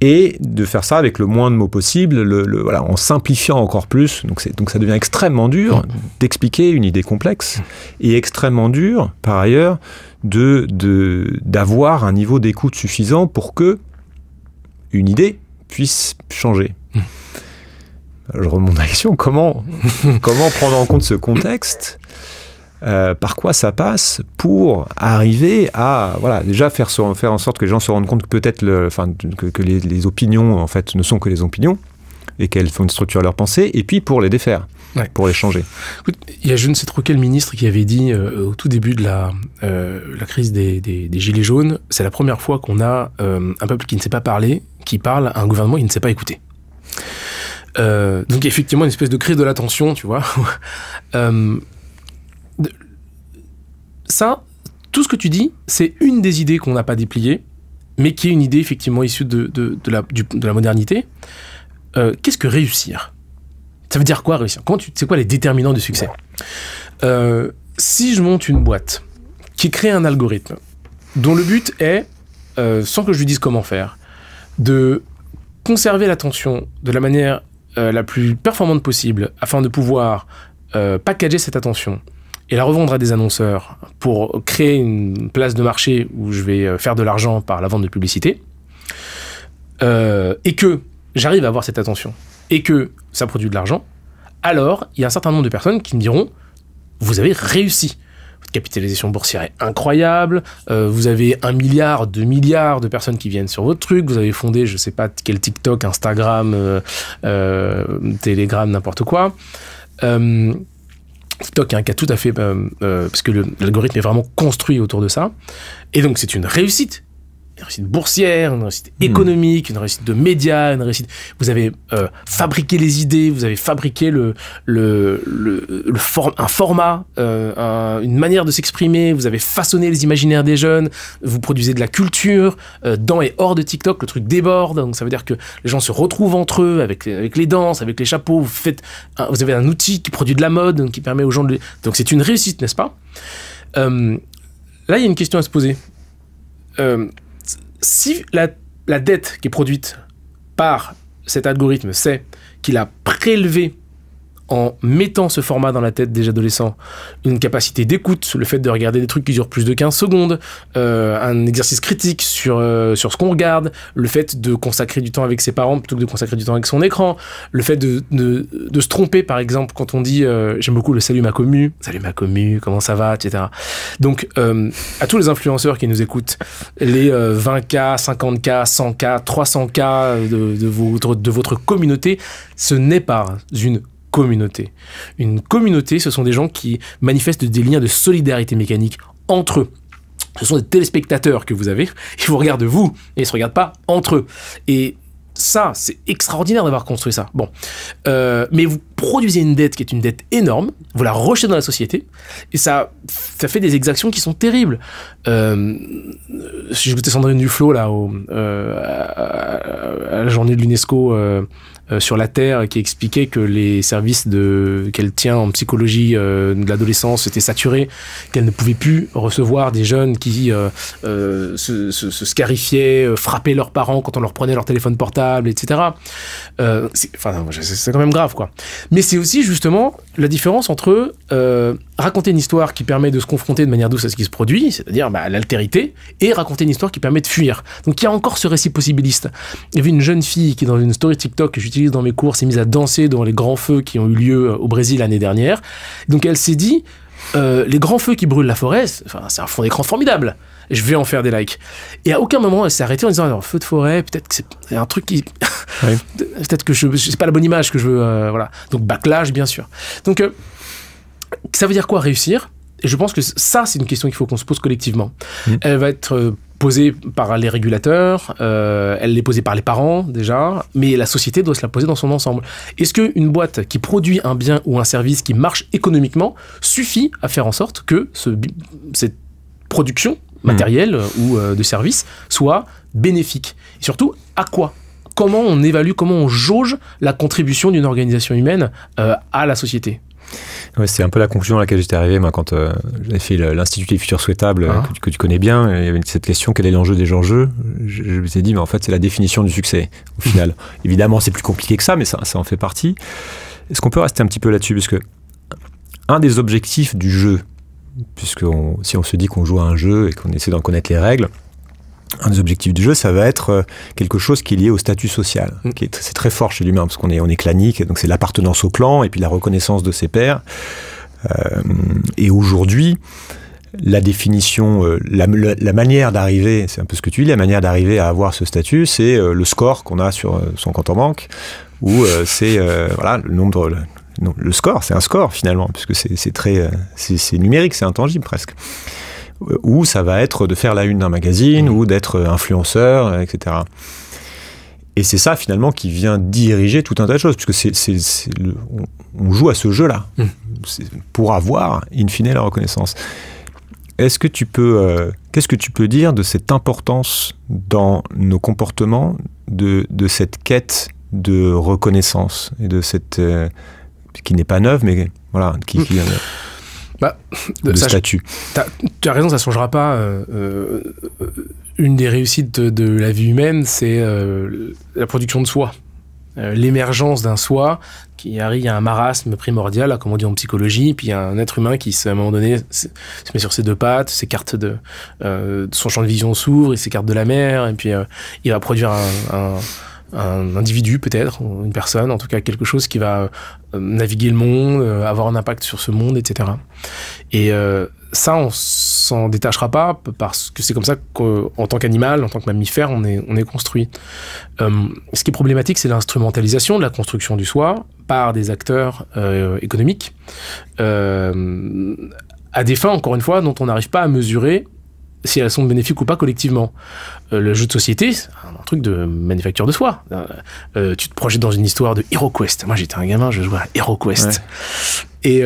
Et de faire ça avec le moins de mots possible, le, voilà, en simplifiant encore plus. Donc, donc ça devient extrêmement dur d'expliquer une idée complexe et extrêmement dur, par ailleurs, d'avoir de, d'avoir un niveau d'écoute suffisant pour que une idée puisse changer. Mmh je remonte question. comment, comment prendre en compte ce contexte euh, par quoi ça passe pour arriver à voilà déjà faire faire en sorte que les gens se rendent compte que peut-être le, que, les, opinions en fait ne sont que les opinions et qu'elles font une structure à leur pensée et puis pour les défaire pour les changer. il y a je ne sais trop quel ministre qui avait dit euh, au tout début de la euh, crise des, des gilets jaunes c'est la première fois qu'on a un peuple qui ne sait pas parler qui parle à un gouvernement qui ne sait pas écouter. Euh, donc effectivement une espèce de crise de l'attention, tu vois. Euh, ça, tout ce que tu dis, c'est une des idées qu'on n'a pas dépliées, mais qui est une idée effectivement issue de, de, la, modernité. Euh, qu'est-ce que réussir Ça veut dire quoi réussir tu, C'est quoi les déterminants du succès Si je monte une boîte qui crée un algorithme dont le but est, sans que je lui dise comment faire, de conserver l'attention de la manière euh, la plus performante possible afin de pouvoir euh, packager cette attention et la revendre à des annonceurs pour créer une place de marché où je vais euh, faire de l'argent par la vente de publicité, et que j'arrive à avoir cette attention, et que ça produit de l'argent, alors il y a un certain nombre de personnes qui me diront, vous avez réussi capitalisation boursière est incroyable, euh, vous avez un milliard, deux milliards de personnes qui viennent sur votre truc, vous avez fondé, je sais pas quel TikTok, Instagram, euh, euh, Telegram, n'importe quoi. TikTok est un cas tout à fait, parce que l'algorithme est vraiment construit autour de ça. Et donc c'est une réussite une réussite boursière, une réussite hmm. économique, une réussite de médias, une réussite. Vous avez euh, fabriqué les idées, vous avez fabriqué le, le, le, un format, euh, une manière de s'exprimer, vous avez façonné les imaginaires des jeunes, vous produisez de la culture euh, dans et hors de TikTok, le truc déborde. Donc ça veut dire que les gens se retrouvent entre eux avec les, avec les danses, avec les chapeaux. Vous faites, vous avez un outil qui produit de la mode, qui permet aux gens de. Donc c'est une réussite, n'est-ce pas Là, il y a une question à se poser si la, dette qui est produite par cet algorithme, c'est qu'il a prélevé en mettant ce format dans la tête des adolescents, une capacité d'écoute, le fait de regarder des trucs qui durent plus de 15 secondes, euh, un exercice critique sur, euh, sur ce qu'on regarde, le fait de consacrer du temps avec ses parents plutôt que de consacrer du temps avec son écran, le fait de, se tromper par exemple quand on dit euh, j'aime beaucoup le salut ma commu, salut ma commu, comment ça va, etc. Donc à tous les influenceurs qui nous écoutent, les 20K, 50K, 100K, 300K de, de, votre, de votre communauté, ce n'est pas une communauté. Une communauté, ce sont des gens qui manifestent des liens de solidarité mécanique entre eux. Ce sont des téléspectateurs que vous avez, ils vous regardent vous, et ils se regardent pas entre eux. Et ça, c'est extraordinaire d'avoir construit ça. Bon, euh, mais vous produisez une dette qui est une dette énorme, vous la rejetez dans la société, et ça, ça fait des exactions qui sont terribles. Euh, si Euh, goûtais Sandrine Duflo là au, euh, à, à, la journée de l'UNESCO euh, sur la Terre qui expliquait que les services de qu'elle tient en psychologie euh, de l'adolescence étaient saturés, qu'elle ne pouvait plus recevoir des jeunes qui euh, se, scarifiaient, frappaient leurs parents quand on leur prenait leur téléphone portable, etc. Enfin, c'est quand même grave, quoi. Mais c'est aussi justement la différence entre raconter une histoire qui permet de se confronter de manière douce à ce qui se produit, c'est-à-dire bah, l'altérité, et raconter une histoire qui permet de fuir. Donc il y a encore ce récit possibiliste. Il y avait une jeune fille qui, dans une story TikTok que j'utilise dans mes cours, s'est mise à danser dans les grands feux qui ont eu lieu euh, au Brésil l'année dernière. Donc elle s'est dit, euh, les grands feux qui brûlent la forêt, c'est un fond d'écran formidable. Je vais en faire des likes. Et à aucun moment, elle s'est arrêtée en disant feu de forêt, peut-être que c'est un truc qui. peut-être que je. C'est pas la bonne image que je veux. Euh, voilà. Donc, backlash, bien sûr. Donc, ça veut dire quoi réussir Et je pense que ça, c'est une question qu'il faut qu'on se pose collectivement. Mm. Elle va être posée par les régulateurs, euh, elle est posée par les parents déjà, mais la société doit se la poser dans son ensemble. Est-ce qu'une boîte qui produit un bien ou un service qui marche économiquement suffit à faire en sorte que cette production hmm. matérielle euh, ou euh, de service soit bénéfique Et surtout, à quoi Comment on évalue, comment on jauge la contribution d'une organisation humaine à la société c'est un peu la conclusion à laquelle j'étais arrivé quand euh, j'ai fait l'Institut des futurs souhaitables, ah. que, tu connais bien. Il y avait cette question quel est l'enjeu des enjeux Je, je me suis dit, mais en fait, c'est la définition du succès, au final. Évidemment, c'est plus compliqué que ça, mais ça, ça en fait partie. Est-ce qu'on peut rester un petit peu là-dessus Parce que un des objectifs du jeu, puisque si on se dit qu'on joue à un jeu et qu'on essaie d'en connaître les règles, un des objectifs du jeu, ça va être euh, quelque chose qui est lié au statut social. Mm. C'est très fort chez l'humain, parce qu'on est, on est clanique, donc c'est l'appartenance au clan et puis la reconnaissance de ses pairs. Euh, et aujourd'hui, la définition, euh, la, manière d'arriver, c'est un peu ce que tu dis, la manière d'arriver à avoir ce statut, c'est le score qu'on a sur son compte en banque, ou c'est voilà, le nombre... Le, le score, c'est un score finalement, puisque c'est très, c'est numérique, c'est intangible presque ou ça va être de faire la une d'un magazine, ou d'être influenceur, etc. Et c'est ça finalement qui vient diriger tout un tas de choses, puisque c'est, c'est, on joue à ce jeu-là hum. pour avoir, in fine, la reconnaissance. Est-ce que tu peux, euh, qu'est-ce que tu peux dire de cette importance dans nos comportements, de, cette quête de reconnaissance et de cette euh, qui n'est pas neuve, mais voilà, qui, bah, de ça, statut. Tu as, raison, ça ne changera pas. Euh, euh, une des réussites de, la vie humaine, c'est euh, la production de soi. L'émergence d'un soi qui arrive à un marasme primordial, comme on dit en psychologie, puis un être humain qui, à un moment donné, se met sur ses deux pattes, cartes de son champ de vision s'ouvre, il s'écarte de la mer, et puis il va produire un un individu peut-être, une personne, en tout cas quelque chose qui va euh, naviguer le monde, euh, avoir un impact sur ce monde, etc. Et euh, ça, on s'en détachera pas parce que c'est comme ça qu'en tant qu'animal, en tant que mammifère, on est, on est construit. ce qui est problématique, c'est l'instrumentalisation de la construction du soi par des acteurs économiques à des fins, encore une fois, dont on n'arrive pas à mesurer si elles sont bénéfiques ou pas collectivement. Euh, le jeu de société, c'est un, truc de manufacture de soi. Euh, euh, tu te projettes dans une histoire de HeroQuest. Moi, j'étais un gamin, je jouais à HeroQuest. Et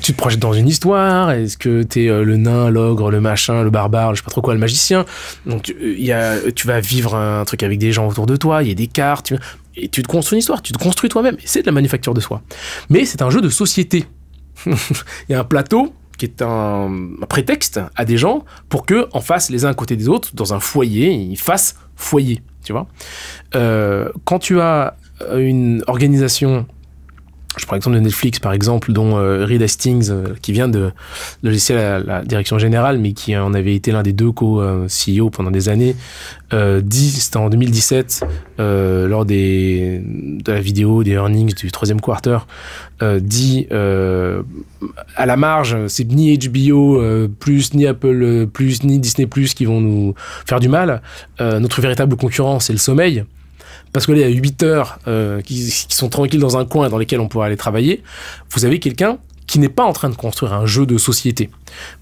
tu te projettes dans une histoire. Est-ce que t'es le nain, l'ogre, le machin, le barbare, je sais pas trop quoi, le magicien. Donc tu, vas vivre un truc avec des gens autour de toi. Il y a des cartes. et tu te construis une histoire. Tu te construis toi-même. C'est de la manufacture de soi. Mais c'est un jeu de société. Il y a un plateau qui est un, prétexte à des gens pour que en face les uns à côté des autres dans un foyer ils fassent foyer tu vois euh, quand tu as une organisation je prends l'exemple de Netflix, par exemple, dont euh, Reed Hastings, euh, qui vient de, laisser la, direction générale, mais qui en avait été l'un des deux co-CEO euh, pendant des années, euh, dit, c'était en 2017, lors des, de la vidéo des earnings du troisième quarter, dit à la marge, c'est ni HBO plus, ni Apple plus, ni Disney plus qui vont nous faire du mal. notre véritable concurrent, c'est le sommeil parce que là, il y a 8 heures euh, qui, sont tranquilles dans un coin dans lesquelles on pourrait aller travailler, vous avez quelqu'un qui n'est pas en train de construire un jeu de société.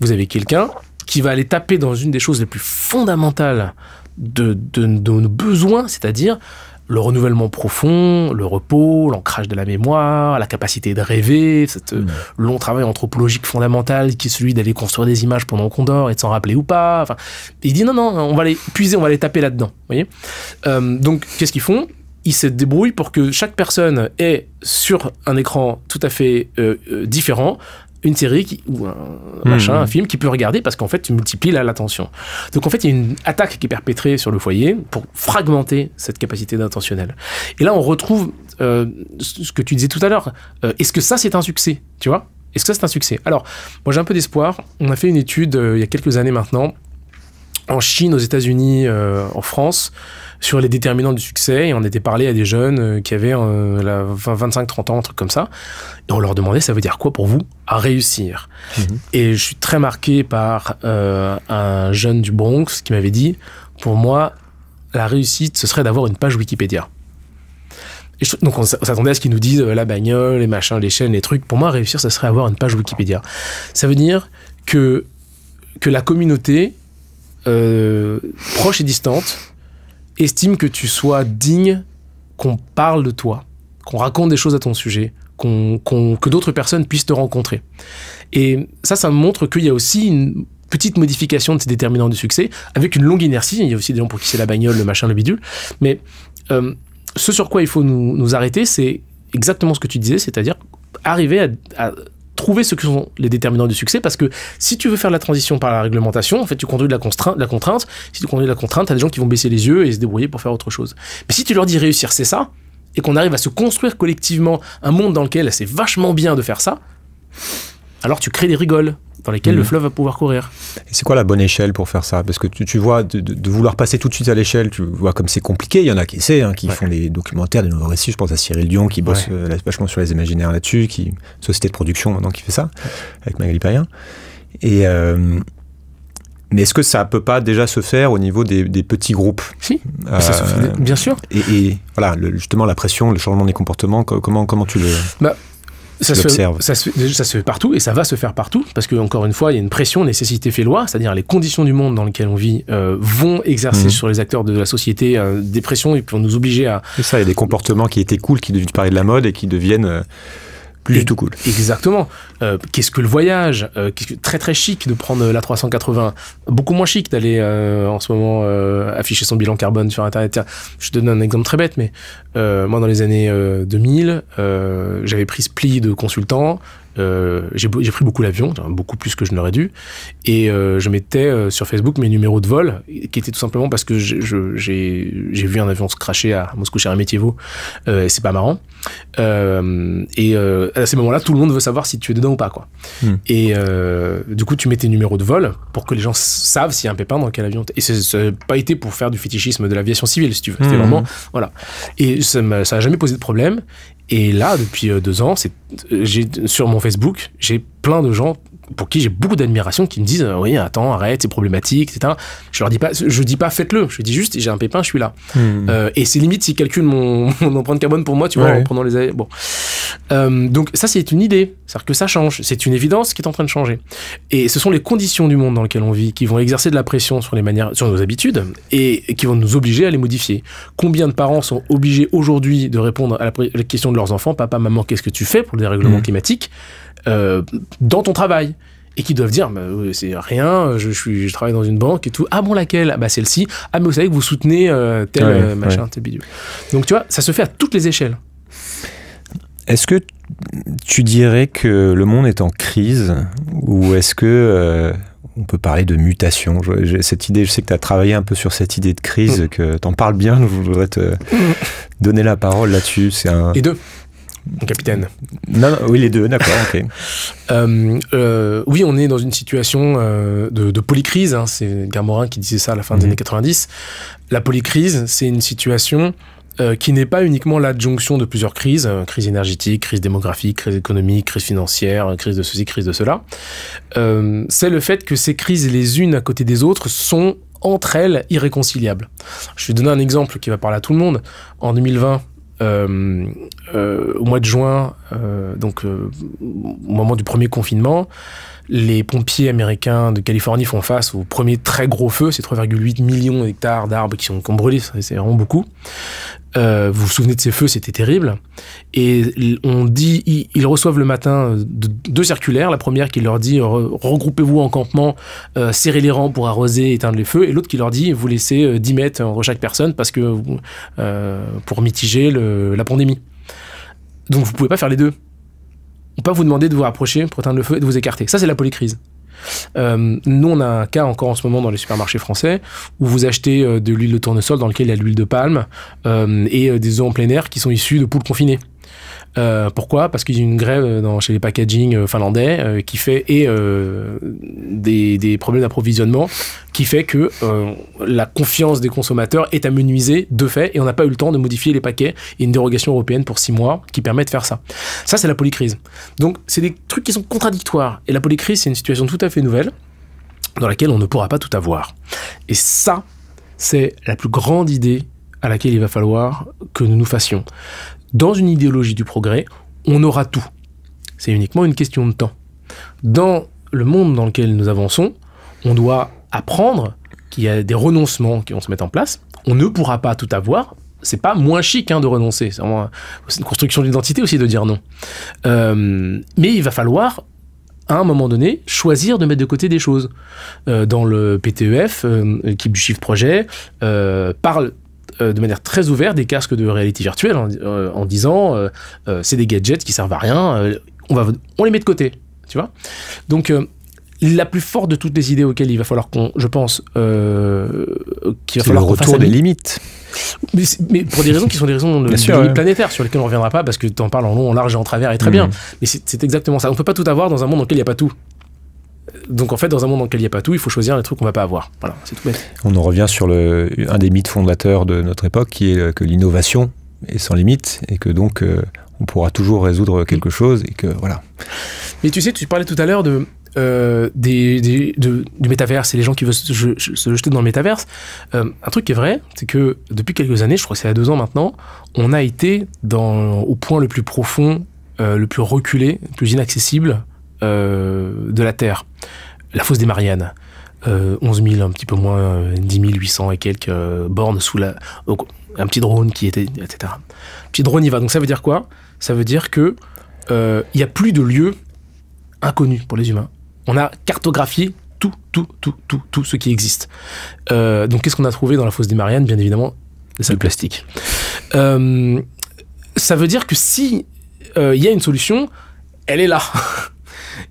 Vous avez quelqu'un qui va aller taper dans une des choses les plus fondamentales de, de nos besoins, c'est-à-dire le renouvellement profond, le repos, l'ancrage de la mémoire, la capacité de rêver, cet euh, mm. long travail anthropologique fondamental qui est celui d'aller construire des images pendant qu'on dort et de s'en rappeler ou pas. Enfin, il dit non, non, on va les puiser, on va les taper là-dedans. voyez euh, donc, qu'est-ce qu'ils font ils se débrouillent pour que chaque personne ait sur un écran tout à fait euh, différent une série qui, ou un machin, hmm. un film qui peut regarder parce qu'en fait tu multiplies la l'attention. Donc en fait il y a une attaque qui est perpétrée sur le foyer pour fragmenter cette capacité d'intentionnel. Et là on retrouve euh, ce que tu disais tout à l'heure. Euh, est-ce que ça c'est un succès, tu vois Est-ce que ça c'est un succès Alors moi j'ai un peu d'espoir. On a fait une étude euh, il y a quelques années maintenant en Chine, aux États-Unis, en France sur les déterminants du succès et on était parlé à des jeunes euh, qui avaient euh, 25-30 ans, un truc comme ça. Et on leur demandait ça veut dire quoi pour vous à réussir. Mhm. Et je suis très marqué par euh, un jeune du Bronx qui m'avait dit pour moi, la réussite, ce serait d'avoir une page Wikipédia. Et donc on s'attendait à ce qu'ils nous disent euh, la bagnole, les machins, les chaînes, les trucs. Pour moi, réussir, ce serait avoir une page Wikipédia. Ça veut dire que, que la communauté, proche et distante, estime que tu sois digne qu'on parle de toi, qu'on raconte des choses à ton sujet, qu'on, que d'autres personnes puissent te rencontrer. Et ça, ça montre qu'il y a aussi une petite modification de ces déterminants du succès, avec une longue inertie. Il y a aussi des gens pour qui c'est la bagnole, le machin, le bidule. Mais euh, ce sur quoi il faut nous, arrêter, c'est exactement ce que tu disais, c'est-à-dire arriver à trouver ce que sont les déterminants du succès parce que si tu veux faire la transition par la réglementation, en fait, tu conduis de la contrainte, la contrainte. Si tu conduis de la contrainte, t'as des gens qui vont baisser les yeux et se débrouiller pour faire autre chose. Mais si tu leur dis réussir, c'est ça, et qu'on arrive à se construire collectivement un monde dans lequel c'est vachement bien de faire ça, alors tu crées des rigoles dans lesquelles le mhm. fleuve va pouvoir courir. et C'est quoi la bonne échelle pour faire ça Parce que tu, vois, de, vouloir passer tout de suite à l'échelle, tu vois comme c'est compliqué. Il y en a qui essaient, hein, qui font des documentaires, des nouveaux récits. Je pense à Cyril Dion qui bosse euh, vachement sur les imaginaires là-dessus, qui société de production maintenant qui fait ça avec Magali Payen. Euh, mais est-ce que ça peut pas déjà se faire au niveau des, petits groupes Si, euh, bien sûr. Et, voilà, justement la pression, le changement des comportements, comment comment tu le bah, ça se, ça se fait partout et ça va se faire partout parce que encore une fois, il y a une pression, nécessité fait loi, c'est-à-dire les conditions du monde dans lequel on vit euh, vont exercer mhm. sur les acteurs de la société euh, des pressions et puis vont nous obliger à. C'est ça, il y a des comportements qui étaient cool, qui deviennent parler de la mode et qui deviennent euh, plus cool. Exactement. Euh, qu'est-ce que le voyage euh, Très très chic de prendre euh, la 380. Beaucoup moins chic d'aller euh, en ce moment euh, afficher son bilan carbone sur Internet. je te donne un exemple très bête, mais moi dans les années 2000, j'avais pris ce pli de consultant. j'ai pris beaucoup l'avion, beaucoup plus que je n'aurais dû, et je mettais sur Facebook mes numéros de vol, qui étaient tout simplement parce que j'ai vu un avion se cracher à Moscou, chez métier et c'est pas marrant. Euh, et euh, à ces moments-là, tout le monde veut savoir si tu es dedans ou pas. Quoi. Hmm. Et euh, du coup, tu mets tes numéros de vol pour que les gens savent s'il y a un pépin dans quel avion. Et ça n'a pas été pour faire du fétichisme de l'aviation civile, si tu veux. C'était hmm. Voilà. Et ça n'a jamais posé de problème. Et là, depuis deux ans, sur mon Facebook, j'ai plein de gens pour qui j'ai beaucoup d'admiration, qui me disent euh, oui, attends, arrête, c'est problématique, etc. Je leur dis pas, je dis pas faites-le, je dis juste j'ai un pépin, je suis là. Hmm. Euh, et c'est limite s'ils calculent mon, empreinte carbone pour moi, tu vois, pendant en prenant les années. Bon. Euh, donc ça c'est une idée, c'est-à-dire que ça change, c'est une évidence qui est en train de changer. Et ce sont les conditions du monde dans lequel on vit qui vont exercer de la pression sur les manières, sur nos habitudes et, qui vont nous obliger à les modifier. Combien de parents sont obligés aujourd'hui de répondre à la, question de leurs enfants, papa, maman, qu'est-ce que tu fais pour le dérèglement hmm. climatique euh, dans ton travail et qui doivent dire bah, c'est rien, je, suis, je travaille dans une banque et tout. Ah bon, laquelle ah Bah celle-ci. Ah mais vous savez que vous soutenez euh, tel euh, machin, tel bidule. Donc tu vois, ça se fait à toutes les échelles. Est-ce que tu dirais que le monde est en crise ou est-ce que on peut parler de mutation cette idée, je sais que tu as travaillé un peu sur cette idée de crise, mm. que tu en parles bien, je voudrais te mm. donner la parole là-dessus. C'est un... Et deux capitaine. Non, oui, les deux, d'accord, euh, euh, oui, on est dans une situation euh, de, polycrise. Hein, c'est Garmorin qui disait ça à la fin des mhm. années 90. La polycrise, c'est une situation qui n'est pas uniquement l'adjonction de plusieurs crises, crise énergétique, crise démographique, crise économique, crise financière, crise de ceci, crise de cela. c'est le fait que ces crises, les unes à côté des autres, sont entre elles irréconciliables. Je vais donner un exemple qui va parler à tout le monde. En 2020, euh, euh, au mois de juin, euh, donc, euh, au moment du premier confinement, les pompiers américains de Californie font face au premier très gros feu. C'est 3,8 millions d'hectares d'arbres qui sont brûlés. C'est vraiment beaucoup. Euh, vous vous souvenez de ces feux, c'était terrible. Et on dit, ils, reçoivent le matin deux circulaires. La première qui leur dit regroupez-vous en campement, serrez les rangs pour arroser, éteindre les feux. Et l'autre qui leur dit vous laissez 10 mètres entre chaque personne parce que pour mitiger la pandémie. Donc vous pouvez pas faire les deux. On peut pas vous demander de vous rapprocher pour atteindre le feu et de vous écarter. Ça, c'est la polycrise. Euh, nous, on a un cas encore en ce moment dans les supermarchés français où vous achetez euh, de l'huile de tournesol dans lequel il y a de l'huile de palme euh, et des œufs en plein air qui sont issus de poules confinées. Euh, pourquoi Parce qu'il y a une grève euh, chez les packaging euh, finlandais qui fait et des, problèmes d'approvisionnement qui fait que la confiance des consommateurs est amenuisée de fait et on n'a pas eu le temps de modifier les paquets. Il une dérogation européenne pour six mois qui permet de faire ça. Ça, c'est la polycrise. Donc, c'est des trucs qui sont contradictoires. Et la polycrise, c'est une situation tout à fait nouvelle dans laquelle on ne pourra pas tout avoir. Et ça, c'est la plus grande idée à laquelle il va falloir que nous nous fassions dans une idéologie du progrès, on aura tout. C'est uniquement une question de temps. Dans le monde dans lequel nous avançons, on doit apprendre qu'il y a des renoncements qui vont se mettre en place. On ne pourra pas tout avoir. C'est pas moins chic hein, de renoncer. C'est une construction d'identité aussi de dire non. Euh, mais il va falloir à un moment donné, choisir de mettre de côté des choses. Euh, dans le PTEF, euh, l'équipe du chiffre projet, parle euh, de manière très ouverte des casques de réalité virtuelle en, euh, disant euh, c'est des gadgets qui servent à rien, on, va, on les met de côté, tu vois. Donc la plus forte de toutes les idées auxquelles il va falloir qu'on, je pense, qu'il va falloir le retour des limites. Mais, pour des raisons qui sont des raisons de, planétaires sur lesquelles on ne reviendra pas parce que tu en parles en long, en large et en travers et très mm. bien. Mais c'est exactement ça. On ne peut pas tout avoir dans un monde dans lequel il n'y a pas tout. Donc en fait, dans un monde dans lequel il n'y a pas tout, il faut choisir les trucs qu'on ne va pas avoir. Voilà, c'est tout bête. On en revient sur un des mythes fondateurs de notre époque, qui est euh, que l'innovation est sans limite et que donc euh, on pourra toujours résoudre quelque chose et que voilà. Mais tu sais, tu parlais tout à l'heure de, euh, du métaverse et les gens qui veulent se, jeter dans le métaverse. un truc qui est vrai, c'est que depuis quelques années, je crois que c'est à deux ans maintenant, on a été au point le plus profond, le plus reculé, le plus inaccessible euh, de la Terre, la fosse des Mariannes, 11 euh, 000, un petit peu moins, 10 euh, 800 et quelques bornes sous la... un petit drone qui était... etc. Petit drone y va. Donc ça veut dire quoi Ça veut dire que il n'y a plus de lieux inconnu pour les humains. On a cartographié tout, tout, tout, tout, tout ce qui existe. donc, qu'est-ce qu'on a trouvé dans la fosse des Mariannes Bien évidemment, le plastique. plastique ça veut dire que si il y a une solution, elle est là.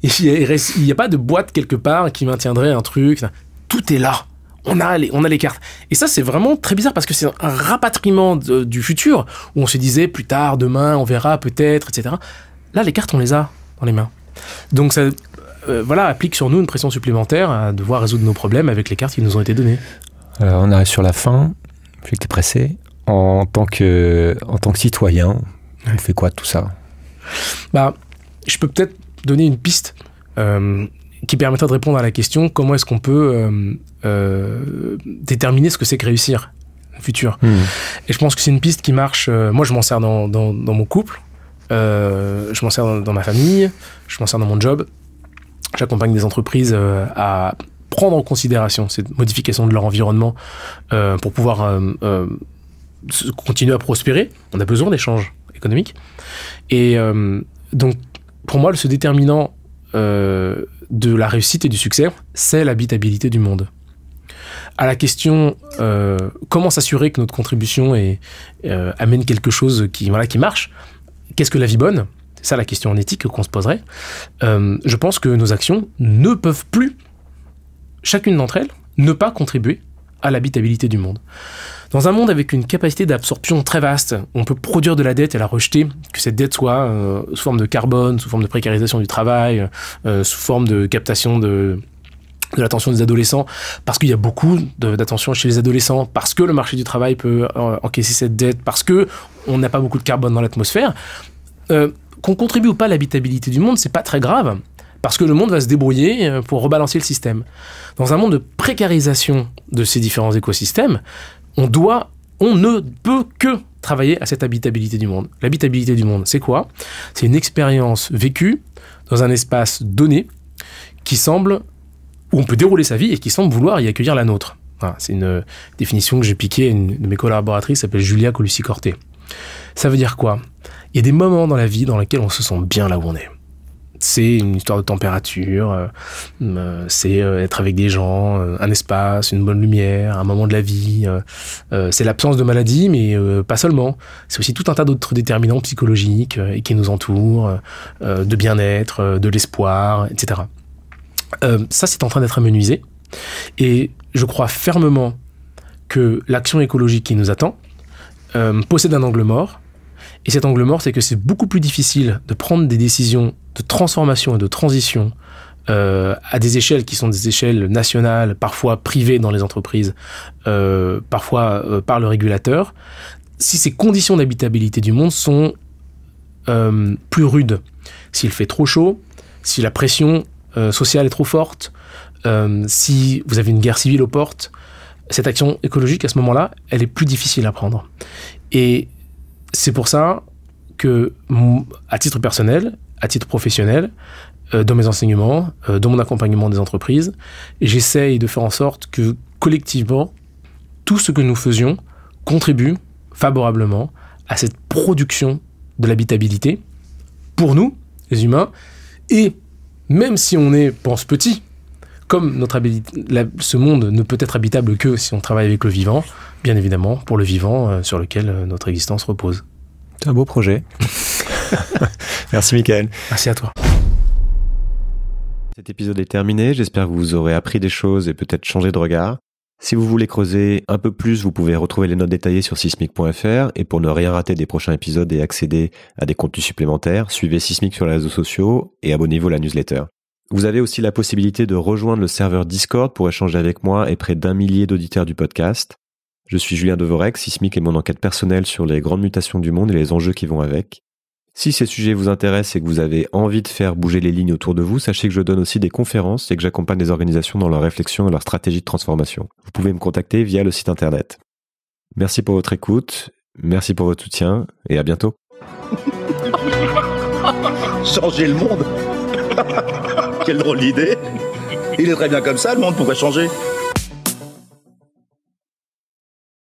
il n'y a, pas de boîte quelque part qui maintiendrait un truc. Tout est là. On a, les, on a les cartes. Et ça, c'est vraiment très bizarre parce que c'est un rapatriement du futur où on se disait plus tard, demain, on verra peut-être, etc. Là, les cartes, on les a dans les mains. Donc ça, euh, voilà, applique sur nous une pression supplémentaire à devoir résoudre nos problèmes avec les cartes qui nous ont été données. Alors, on arrive sur la fin. j'étais pressé. En tant que, en tant que citoyen, on fait quoi de tout ça Bah, je peux peut-être donner une piste euh, qui permettra de répondre à la question comment est-ce qu'on peut euh, euh, déterminer ce que c'est que réussir futur. Hmm. Et je pense que c'est une piste qui marche. moi, je m'en sers dans, dans, mon couple, je m'en sers dans, ma famille, je m'en sers dans mon job. J'accompagne des entreprises à prendre en considération cette modification de leur environnement pour pouvoir continuer à prospérer. On a besoin d'échanges économiques. Et donc, pour moi, le se déterminant euh, de la réussite et du succès, c'est l'habitabilité du monde. À la question euh, comment s'assurer que notre contribution euh, amène quelque chose qui, qui marche, qu'est-ce que la vie bonne C'est ça la question en éthique qu'on se poserait. je pense que nos actions ne peuvent plus, chacune d'entre elles, ne pas contribuer à l'habitabilité du monde. Dans un monde avec une capacité d'absorption très vaste, on peut produire de la dette et la rejeter, que cette dette soit euh, sous forme de carbone, sous forme de précarisation du travail, euh, sous forme de captation de, l'attention des adolescents, parce qu'il y a beaucoup d'attention chez les adolescents, parce que le marché du travail peut euh, encaisser cette dette, parce que on n'a pas beaucoup de carbone dans l'atmosphère. qu'on contribue ou pas à l'habitabilité du monde, c'est pas très grave, parce que le monde va se débrouiller pour rebalancer le système. Dans un monde de précarisation de ces différents écosystèmes, on doit, on ne peut que travailler à cette habitabilité du monde. L'habitabilité du monde, c'est quoi C'est une expérience vécue dans un espace donné qui semble, où on peut dérouler sa vie et qui semble vouloir y accueillir la nôtre. c'est une euh, définition que j'ai piquée une de mes collaboratrices, s'appelle Julia Colucci-Corté. Ça veut dire quoi Il y a des moments dans la vie dans lesquels on se sent bien là où on est c'est une histoire de température, euh, mm, euh, c'est euh, être avec des gens, un espace, une bonne lumière, un moment de la vie. c'est l'absence de maladie, mais pas seulement. C'est aussi tout un tas d'autres déterminants psychologiques et qui nous entourent, de bien-être, de l'espoir, etc. ça, c'est en train d'être amenuisé. Et je crois fermement que l'action écologique qui nous attend possède un angle mort. Et cet angle mort, c'est que c'est beaucoup plus difficile de prendre des décisions de transformation et de transition euh, à des échelles qui sont des échelles nationales, parfois privées dans les entreprises, euh, parfois euh, par le régulateur, si ces conditions d'habitabilité du monde sont plus rudes, s'il fait trop chaud, si la pression sociale est trop forte, si vous avez une guerre civile aux portes, cette action écologique à ce moment-là, elle est plus difficile à prendre. Et c'est pour ça que, à titre personnel, à titre professionnel, euh, dans mes enseignements, euh, dans mon accompagnement des entreprises. J'essaye de faire en sorte que collectivement, tout ce que nous faisions contribue favorablement à cette production de l'habitabilité pour nous, les humains, et même si on est, pense, petit, comme notre ce monde ne peut être habitable que si on travaille avec le vivant, bien évidemment, pour le vivant euh, sur lequel notre existence repose. C'est un beau projet. Merci Michael. Merci à toi. Cet épisode est terminé, j'espère que vous aurez appris des choses et peut-être changé de regard. Si vous voulez creuser un peu plus, vous pouvez retrouver les notes détaillées sur sismic.fr et pour ne rien rater des prochains épisodes et accéder à des contenus supplémentaires, suivez Sismic sur les réseaux sociaux et abonnez-vous à la newsletter. Vous avez aussi la possibilité de rejoindre le serveur Discord pour échanger avec moi et près d'un millier d'auditeurs du podcast. Je suis Julien Devorec, Sismic est mon enquête personnelle sur les grandes mutations du monde et les enjeux qui vont avec. Si ces sujets vous intéressent et que vous avez envie de faire bouger les lignes autour de vous, sachez que je donne aussi des conférences et que j'accompagne les organisations dans leur réflexion et leur stratégie de transformation. Vous pouvez me contacter via le site internet. Merci pour votre écoute, merci pour votre soutien et à bientôt. changer le monde Quelle drôle d'idée Il est très bien comme ça, le monde, pourrait changer